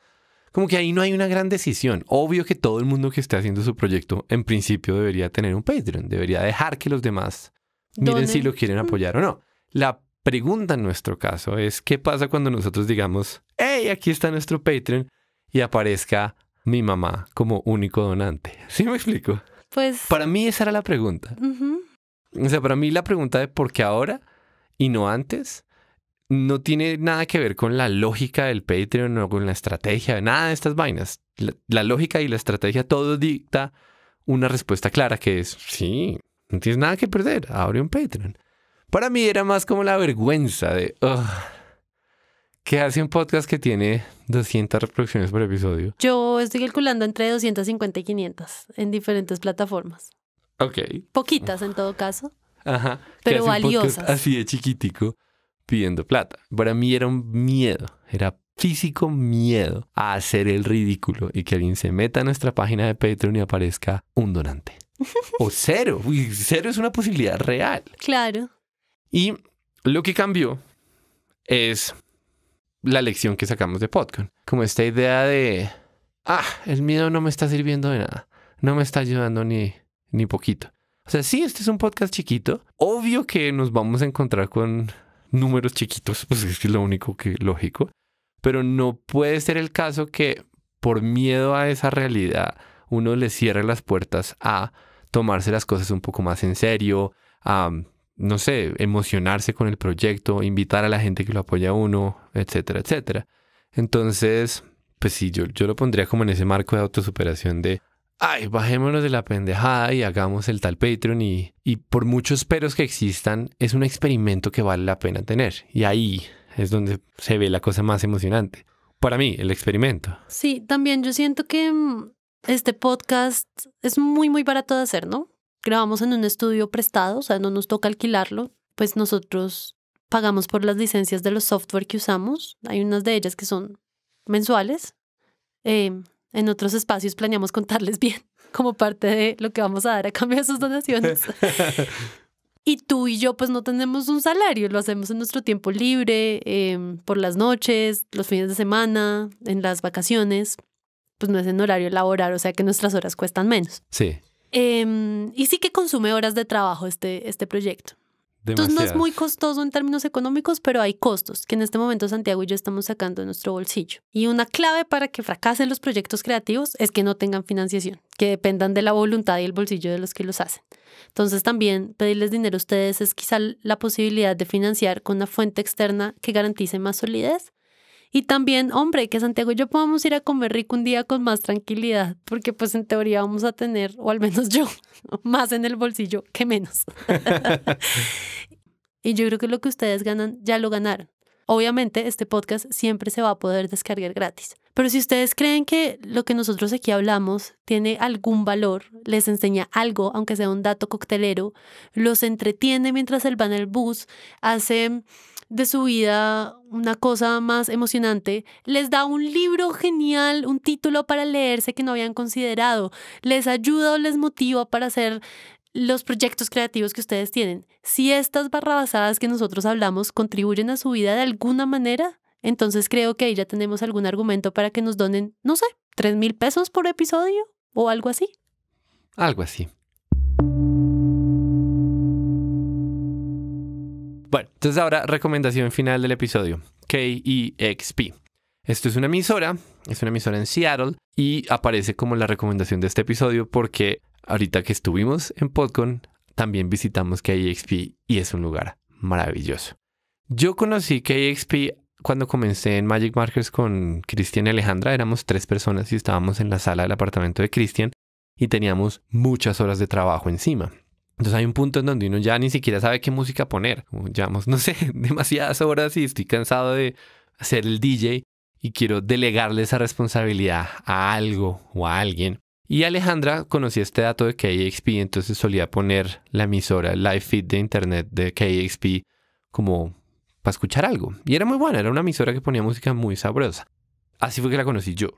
Speaker 2: como que ahí no hay una gran decisión. Obvio que todo el mundo que esté haciendo su proyecto, en principio debería tener un Patreon, debería dejar que los demás miren si lo quieren apoyar o no. La pregunta en nuestro caso es, ¿qué pasa cuando nosotros digamos, hey, aquí está nuestro Patreon y aparezca mi mamá como único donante? ¿Sí me explico? Pues... Para mí esa era la pregunta. O sea, para mí la pregunta de por qué ahora y no antes no tiene nada que ver con la lógica del Patreon o con la estrategia, nada de estas vainas. La, lógica y la estrategia todo dicta una respuesta clara que es, sí, no tienes nada que perder, abre un Patreon. Para mí era más como la vergüenza de, oh, que hace un podcast que tiene 200 reproducciones por episodio.
Speaker 1: Yo estoy calculando entre 250 y 500 en diferentes plataformas. Ok. Poquitas en todo caso.
Speaker 2: Ajá. Pero valiosas. Así de chiquitico pidiendo plata. Para mí era un miedo, era físico miedo a hacer el ridículo y que alguien se meta a nuestra página de Patreon y aparezca un donante. o cero, cero es una posibilidad real. Claro. Y lo que cambió es la lección que sacamos de Podcon, como esta idea de, ah, el miedo no me está sirviendo de nada, no me está ayudando ni, ni poquito. O sea, sí, este es un podcast chiquito. Obvio que nos vamos a encontrar con números chiquitos, pues es lo único que lógico. Pero no puede ser el caso que por miedo a esa realidad uno le cierre las puertas a tomarse las cosas un poco más en serio, a, no sé, emocionarse con el proyecto, invitar a la gente que lo apoya a uno, etcétera, etcétera. Entonces, pues sí, yo, yo lo pondría como en ese marco de autosuperación de ay, bajémonos de la pendejada y hagamos el tal Patreon y, por muchos peros que existan, es un experimento que vale la pena tener. Y ahí es donde se ve la cosa más emocionante. Para mí, el experimento.
Speaker 1: Sí, también yo siento que mm, este podcast es muy, muy barato de hacer, ¿no? Grabamos en un estudio prestado, o sea, no nos toca alquilarlo. Pues nosotros pagamos por las licencias de los software que usamos. Hay unas de ellas que son mensuales. Eh, en otros espacios planeamos contarles bien, como parte de lo que vamos a dar a cambio de sus donaciones. y tú y yo pues no tenemos un salario, lo hacemos en nuestro tiempo libre, em, por las noches, los fines de semana, en las vacaciones, pues no es en horario laboral, o sea que nuestras horas cuestan menos. Sí. Em, y sí que consume horas de trabajo este, este proyecto.
Speaker 2: Entonces no es muy
Speaker 1: costoso en términos económicos, pero hay costos que en este momento Santiago y yo estamos sacando de nuestro bolsillo. Y una clave para que fracasen los proyectos creativos es que no tengan financiación, que dependan de la voluntad y el bolsillo de los que los hacen. Entonces también pedirles dinero a ustedes es quizá la posibilidad de financiar con una fuente externa que garantice más solidez y también, hombre, que Santiago y yo podamos ir a comer rico un día con más tranquilidad, porque pues en teoría vamos a tener, o al menos yo, más en el bolsillo que menos. y yo creo que lo que ustedes ganan, ya lo ganaron. Obviamente, este podcast siempre se va a poder descargar gratis. Pero si ustedes creen que lo que nosotros aquí hablamos tiene algún valor, les enseña algo, aunque sea un dato coctelero, los entretiene mientras él va en el bus, hace de su vida una cosa más emocionante, les da un libro genial, un título para leerse que no habían considerado, les ayuda o les motiva para hacer los proyectos creativos que ustedes tienen. Si estas barrabasadas que nosotros hablamos contribuyen a su vida de alguna manera, entonces creo que ahí ya tenemos algún argumento para que nos donen, no sé, tres mil pesos por episodio o algo así.
Speaker 2: Algo así. Bueno, entonces ahora recomendación final del episodio. KEXP. Esto es una emisora, es una emisora en Seattle y aparece como la recomendación de este episodio porque ahorita que estuvimos en PodCon también visitamos KEXP y es un lugar maravilloso. Yo conocí KEXP cuando comencé en Magic Markers con Christian y Alejandra. Éramos tres personas y estábamos en la sala del apartamento de Christian y teníamos muchas horas de trabajo encima. Entonces hay un punto en donde uno ya ni siquiera sabe qué música poner. llevamos, no sé, demasiadas horas y estoy cansado de hacer el DJ y quiero delegarle esa responsabilidad a algo o a alguien. Y Alejandra conocía este dato de KXP, entonces solía poner la emisora live feed de internet de KXP como para escuchar algo. Y era muy buena, era una emisora que ponía música muy sabrosa. Así fue que la conocí yo.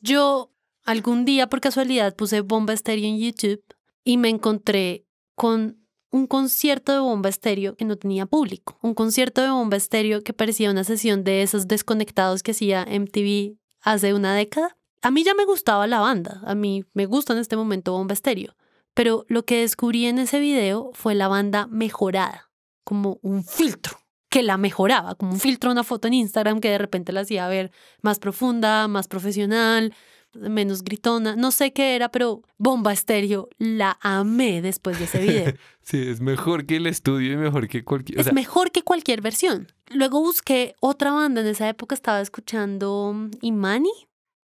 Speaker 1: Yo algún día por casualidad puse Bomba Stereo en YouTube y me encontré con un concierto de bomba estéreo que no tenía público, un concierto de bomba estéreo que parecía una sesión de esos desconectados que hacía MTV hace una década. A mí ya me gustaba la banda, a mí me gusta en este momento bomba estéreo, pero lo que descubrí en ese video fue la banda mejorada, como un filtro que la mejoraba, como un filtro, una foto en Instagram que de repente la hacía ver más profunda, más profesional, menos gritona, no sé qué era, pero Bomba Estéreo la amé después de ese video.
Speaker 2: sí, es mejor que el estudio y mejor que cualquier... Es
Speaker 1: mejor que cualquier versión. Luego busqué otra banda, en esa época estaba escuchando Imani,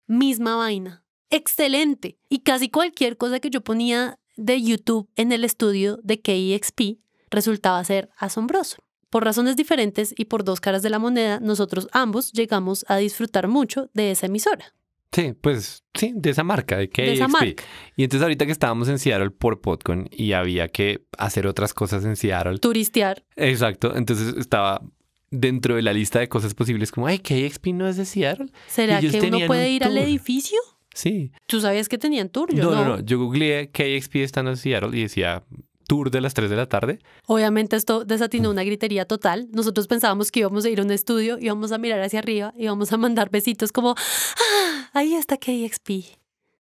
Speaker 1: misma vaina. Excelente. Y casi cualquier cosa que yo ponía de YouTube en el estudio de KEXP resultaba ser asombroso. Por razones diferentes y por dos caras de la moneda, nosotros ambos llegamos a disfrutar mucho de esa emisora.
Speaker 2: Sí, pues sí, de esa marca, de que Y entonces ahorita que estábamos en Seattle por PodCon y había que hacer otras cosas en Seattle.
Speaker 1: Turistear.
Speaker 2: Exacto, entonces estaba dentro de la lista de cosas posibles como, ay, KXP
Speaker 1: no es de Seattle. ¿Será que uno puede ir al edificio? Sí. ¿Tú sabías que tenían tour? no, no, no,
Speaker 2: Yo googleé KXP estando en Seattle y decía, tour de las 3 de la tarde.
Speaker 1: Obviamente esto desatinó una gritería total. Nosotros pensábamos que íbamos a ir a un estudio, íbamos a mirar hacia arriba, íbamos a mandar besitos como, ah, ahí está KXP.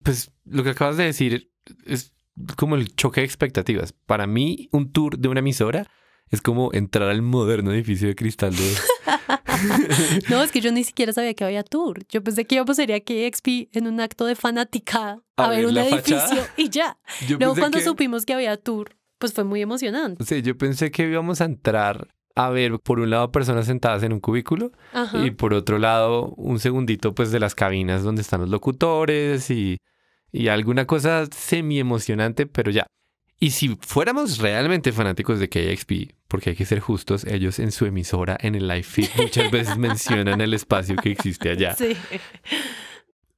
Speaker 2: Pues lo que acabas de decir es como el choque de expectativas. Para mí, un tour de una emisora es como entrar al moderno edificio de cristal
Speaker 1: no, es que yo ni siquiera sabía que había tour. Yo pensé que íbamos a ir a KXP en un acto de fanaticada a, ver, un edificio y ya. Luego cuando supimos que había tour, pues fue muy emocionante.
Speaker 2: Sí, yo pensé que íbamos a entrar a ver, por un lado, personas sentadas en un cubículo y por otro lado, un segundito, pues, de las cabinas donde están los locutores y, y alguna cosa semi emocionante, pero ya. Y si fuéramos realmente fanáticos de KXP, porque hay que ser justos, ellos en su emisora, en el live feed, muchas veces mencionan el espacio que existe allá. Sí.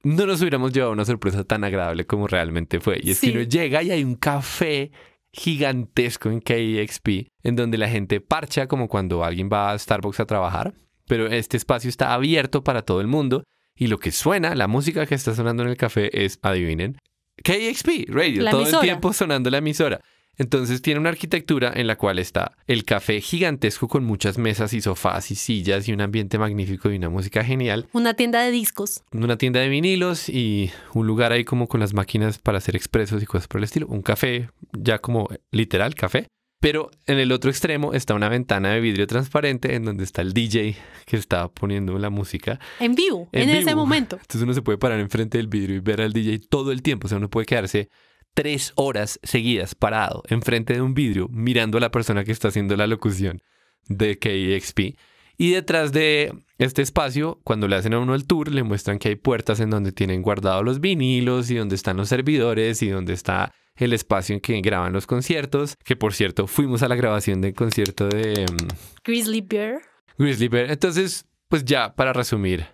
Speaker 2: No nos hubiéramos llevado una sorpresa tan agradable como realmente fue. Y es que uno llega y hay un café gigantesco en KXP e en donde la gente parcha como cuando alguien va a Starbucks a trabajar, pero este espacio está abierto para todo el mundo y lo que suena, la música que está sonando en el café es, adivinen, KXP e Radio, todo el tiempo sonando la emisora. Entonces tiene una arquitectura en la cual está el café gigantesco con muchas mesas y sofás y sillas y un ambiente magnífico y una música genial.
Speaker 1: Una tienda de discos.
Speaker 2: Una tienda de vinilos y un lugar ahí como con las máquinas para hacer expresos y cosas por el estilo. Un café ya como literal café. Pero en el otro extremo está una ventana de vidrio transparente en donde está el DJ que está poniendo la música.
Speaker 1: En vivo, en, ese momento.
Speaker 2: Entonces uno se puede parar enfrente del vidrio y ver al DJ todo el tiempo. O sea, uno puede quedarse tres horas seguidas parado enfrente de un vidrio mirando a la persona que está haciendo la locución de KXP. Y detrás de este espacio, cuando le hacen a uno el tour, le muestran que hay puertas en donde tienen guardados los vinilos y donde están los servidores y donde está el espacio en que graban los conciertos. Que por cierto, fuimos a la grabación del concierto de... Mm,
Speaker 1: Grizzly Bear.
Speaker 2: Grizzly Bear. Entonces, pues ya, para resumir,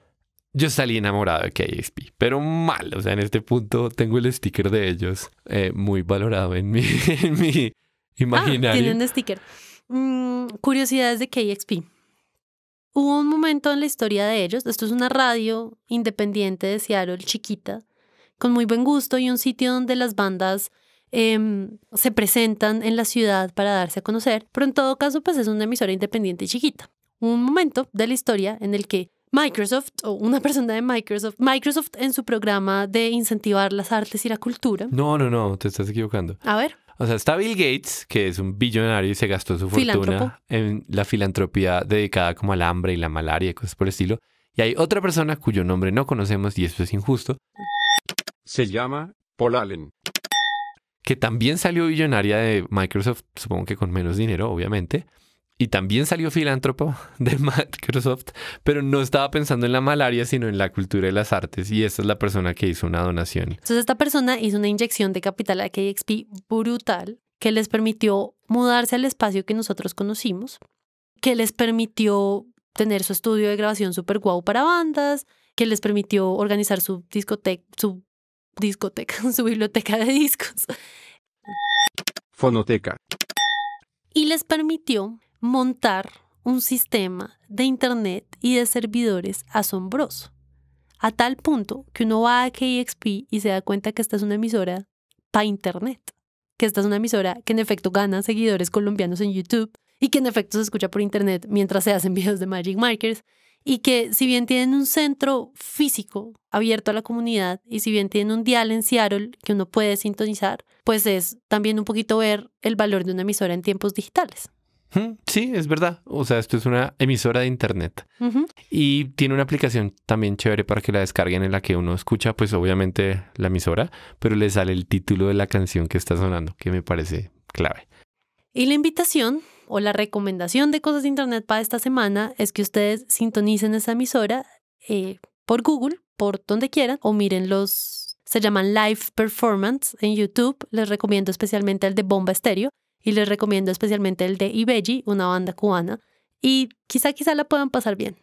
Speaker 2: yo salí enamorado de KXP, pero mal. O sea, en este punto tengo el sticker de ellos eh, muy valorado en mi, imaginario. Ah, tienen un
Speaker 1: sticker. Mm, curiosidades de KXP. Hubo un momento en la historia de ellos, esto es una radio independiente de Seattle, chiquita, con muy buen gusto y un sitio donde las bandas em, se presentan en la ciudad para darse a conocer, pero en todo caso pues es una emisora independiente y chiquita. Hubo un momento de la historia en el que Microsoft o una persona de Microsoft, Microsoft en su programa de incentivar las artes y la cultura.
Speaker 2: No, no, no, te estás equivocando. A ver. O sea, está Bill Gates, que es un billonario y se gastó su fortuna en la filantropía dedicada como al hambre y la malaria y cosas por el estilo. Y hay otra persona cuyo nombre no conocemos y esto es injusto. Se llama Paul Allen. Que también salió billonaria de Microsoft, supongo que con menos dinero, obviamente y también salió filántropo de Microsoft, pero no estaba pensando en la malaria, sino en la cultura y las artes. Y esta es la persona que hizo una donación.
Speaker 1: Entonces esta persona hizo una inyección de capital a KXP brutal que les permitió mudarse al espacio que nosotros conocimos, que les permitió tener su estudio de grabación super guau para bandas, que les permitió organizar su discoteca, su discoteca, su biblioteca de discos.
Speaker 2: Fonoteca.
Speaker 1: Y les permitió montar un sistema de Internet y de servidores asombroso, a tal punto que uno va a KXP y se da cuenta que esta es una emisora para Internet, que esta es una emisora que en efecto gana seguidores colombianos en YouTube y que en efecto se escucha por Internet mientras se hacen videos de Magic Markers y que si bien tienen un centro físico abierto a la comunidad y si bien tienen un dial en Seattle que uno puede sintonizar, pues es también un poquito ver el valor de una emisora en tiempos digitales.
Speaker 2: Sí, es verdad. O sea, esto es una emisora de internet. Y tiene una aplicación también chévere para que la descarguen en la que uno escucha, pues obviamente la emisora, pero le sale el título de la canción que está sonando, que me parece clave.
Speaker 1: Y la invitación o la recomendación de cosas de internet para esta semana es que ustedes sintonicen esa emisora eh, por Google, por donde quieran, o miren los... Se llaman Live Performance en YouTube. Les recomiendo especialmente el de Bomba Estéreo y les recomiendo especialmente el de Ibeji, una banda cubana, y quizá quizá la puedan pasar bien.